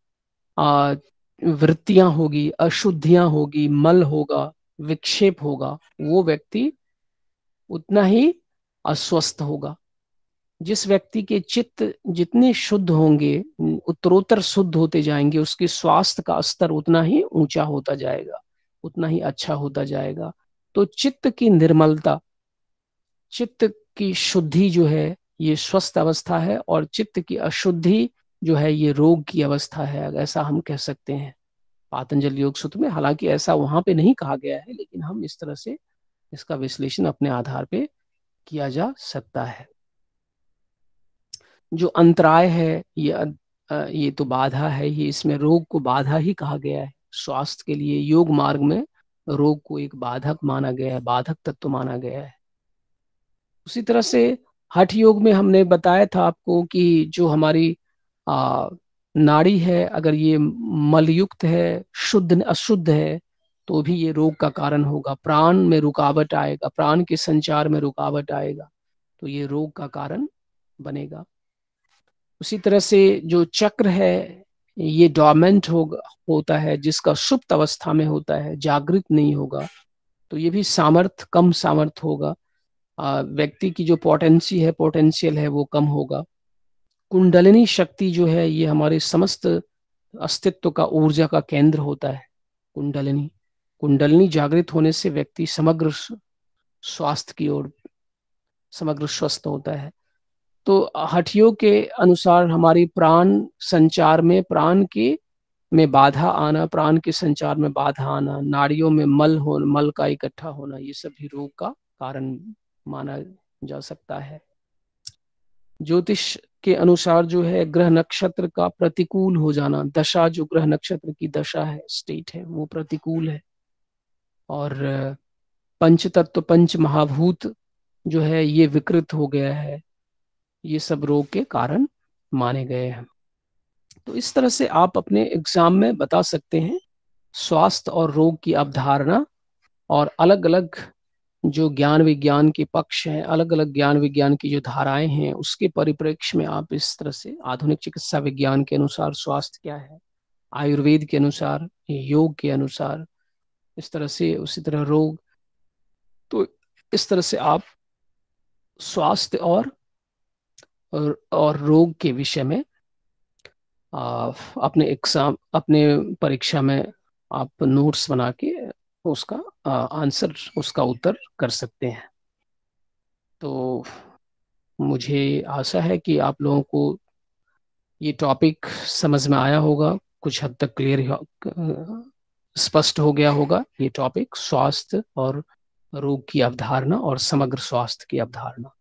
वृत्तियां होगी अशुद्धियां होगी मल होगा विक्षेप होगा वो व्यक्ति उतना ही अस्वस्थ होगा जिस व्यक्ति के चित्त जितने शुद्ध होंगे उत्तरोत्तर शुद्ध होते जाएंगे उसके स्वास्थ्य का स्तर उतना ही ऊंचा होता जाएगा उतना ही अच्छा होता जाएगा तो चित्त की निर्मलता चित्त की शुद्धि जो है ये स्वस्थ अवस्था है और चित्त की अशुद्धि जो है ये रोग की अवस्था है ऐसा हम कह सकते हैं पातंजल योग सूत्र में हालांकि ऐसा वहां पे नहीं कहा गया है लेकिन हम इस तरह से इसका विश्लेषण अपने आधार पे किया जा सकता है जो अंतराय है ये अं, ये तो बाधा है ये इसमें रोग को बाधा ही कहा गया है स्वास्थ्य के लिए योग मार्ग में रोग को एक बाधक माना गया है बाधक तत्व माना गया है उसी तरह से हठ योग में हमने बताया था आपको कि जो हमारी आ, नाड़ी है अगर ये मलयुक्त है शुद्ध अशुद्ध है तो भी ये रोग का कारण होगा प्राण में रुकावट आएगा प्राण के संचार में रुकावट आएगा तो ये रोग का कारण बनेगा उसी तरह से जो चक्र है ये डॉमेंट हो, होता है जिसका सुप्त अवस्था में होता है जागृत नहीं होगा तो ये भी सामर्थ कम सामर्थ होगा व्यक्ति की जो पोटेंसी है पोटेंशियल है वो कम होगा कुंडलिनी शक्ति जो है ये हमारे समस्त अस्तित्व का ऊर्जा का केंद्र होता है कुंडलिनी कुंडलनी जागृत होने से व्यक्ति समग्र स्वास्थ्य की ओर समग्र स्वस्थ होता है तो हठियों के अनुसार हमारी प्राण संचार में प्राण के में बाधा आना प्राण के संचार में बाधा आना नाड़ियों में मल हो मल का इकट्ठा होना ये सभी रोग का कारण माना जा सकता है ज्योतिष के अनुसार जो है ग्रह नक्षत्र का प्रतिकूल हो जाना दशा जो ग्रह नक्षत्र की दशा है स्टेट है वो प्रतिकूल है और पंच तत्व पंच महाभूत जो है ये विकृत हो गया है ये सब रोग के कारण माने गए हैं तो इस तरह से आप अपने एग्जाम में बता सकते हैं स्वास्थ्य और रोग की अवधारणा और अलग अलग जो ज्ञान विज्ञान के पक्ष हैं अलग अलग ज्ञान विज्ञान की जो धाराएं हैं उसके परिप्रेक्ष्य में आप इस तरह से आधुनिक चिकित्सा विज्ञान के अनुसार स्वास्थ्य क्या है आयुर्वेद के अनुसार योग के अनुसार इस तरह से उसी तरह रोग तो इस तरह से आप स्वास्थ्य और और रोग के विषय में अपने एग्जाम अपने परीक्षा में आप नोट्स बना के उसका आंसर उसका उत्तर कर सकते हैं तो मुझे आशा है कि आप लोगों को ये टॉपिक समझ में आया होगा कुछ हद तक क्लियर स्पष्ट हो गया होगा ये टॉपिक स्वास्थ्य और रोग की अवधारणा और समग्र स्वास्थ्य की अवधारणा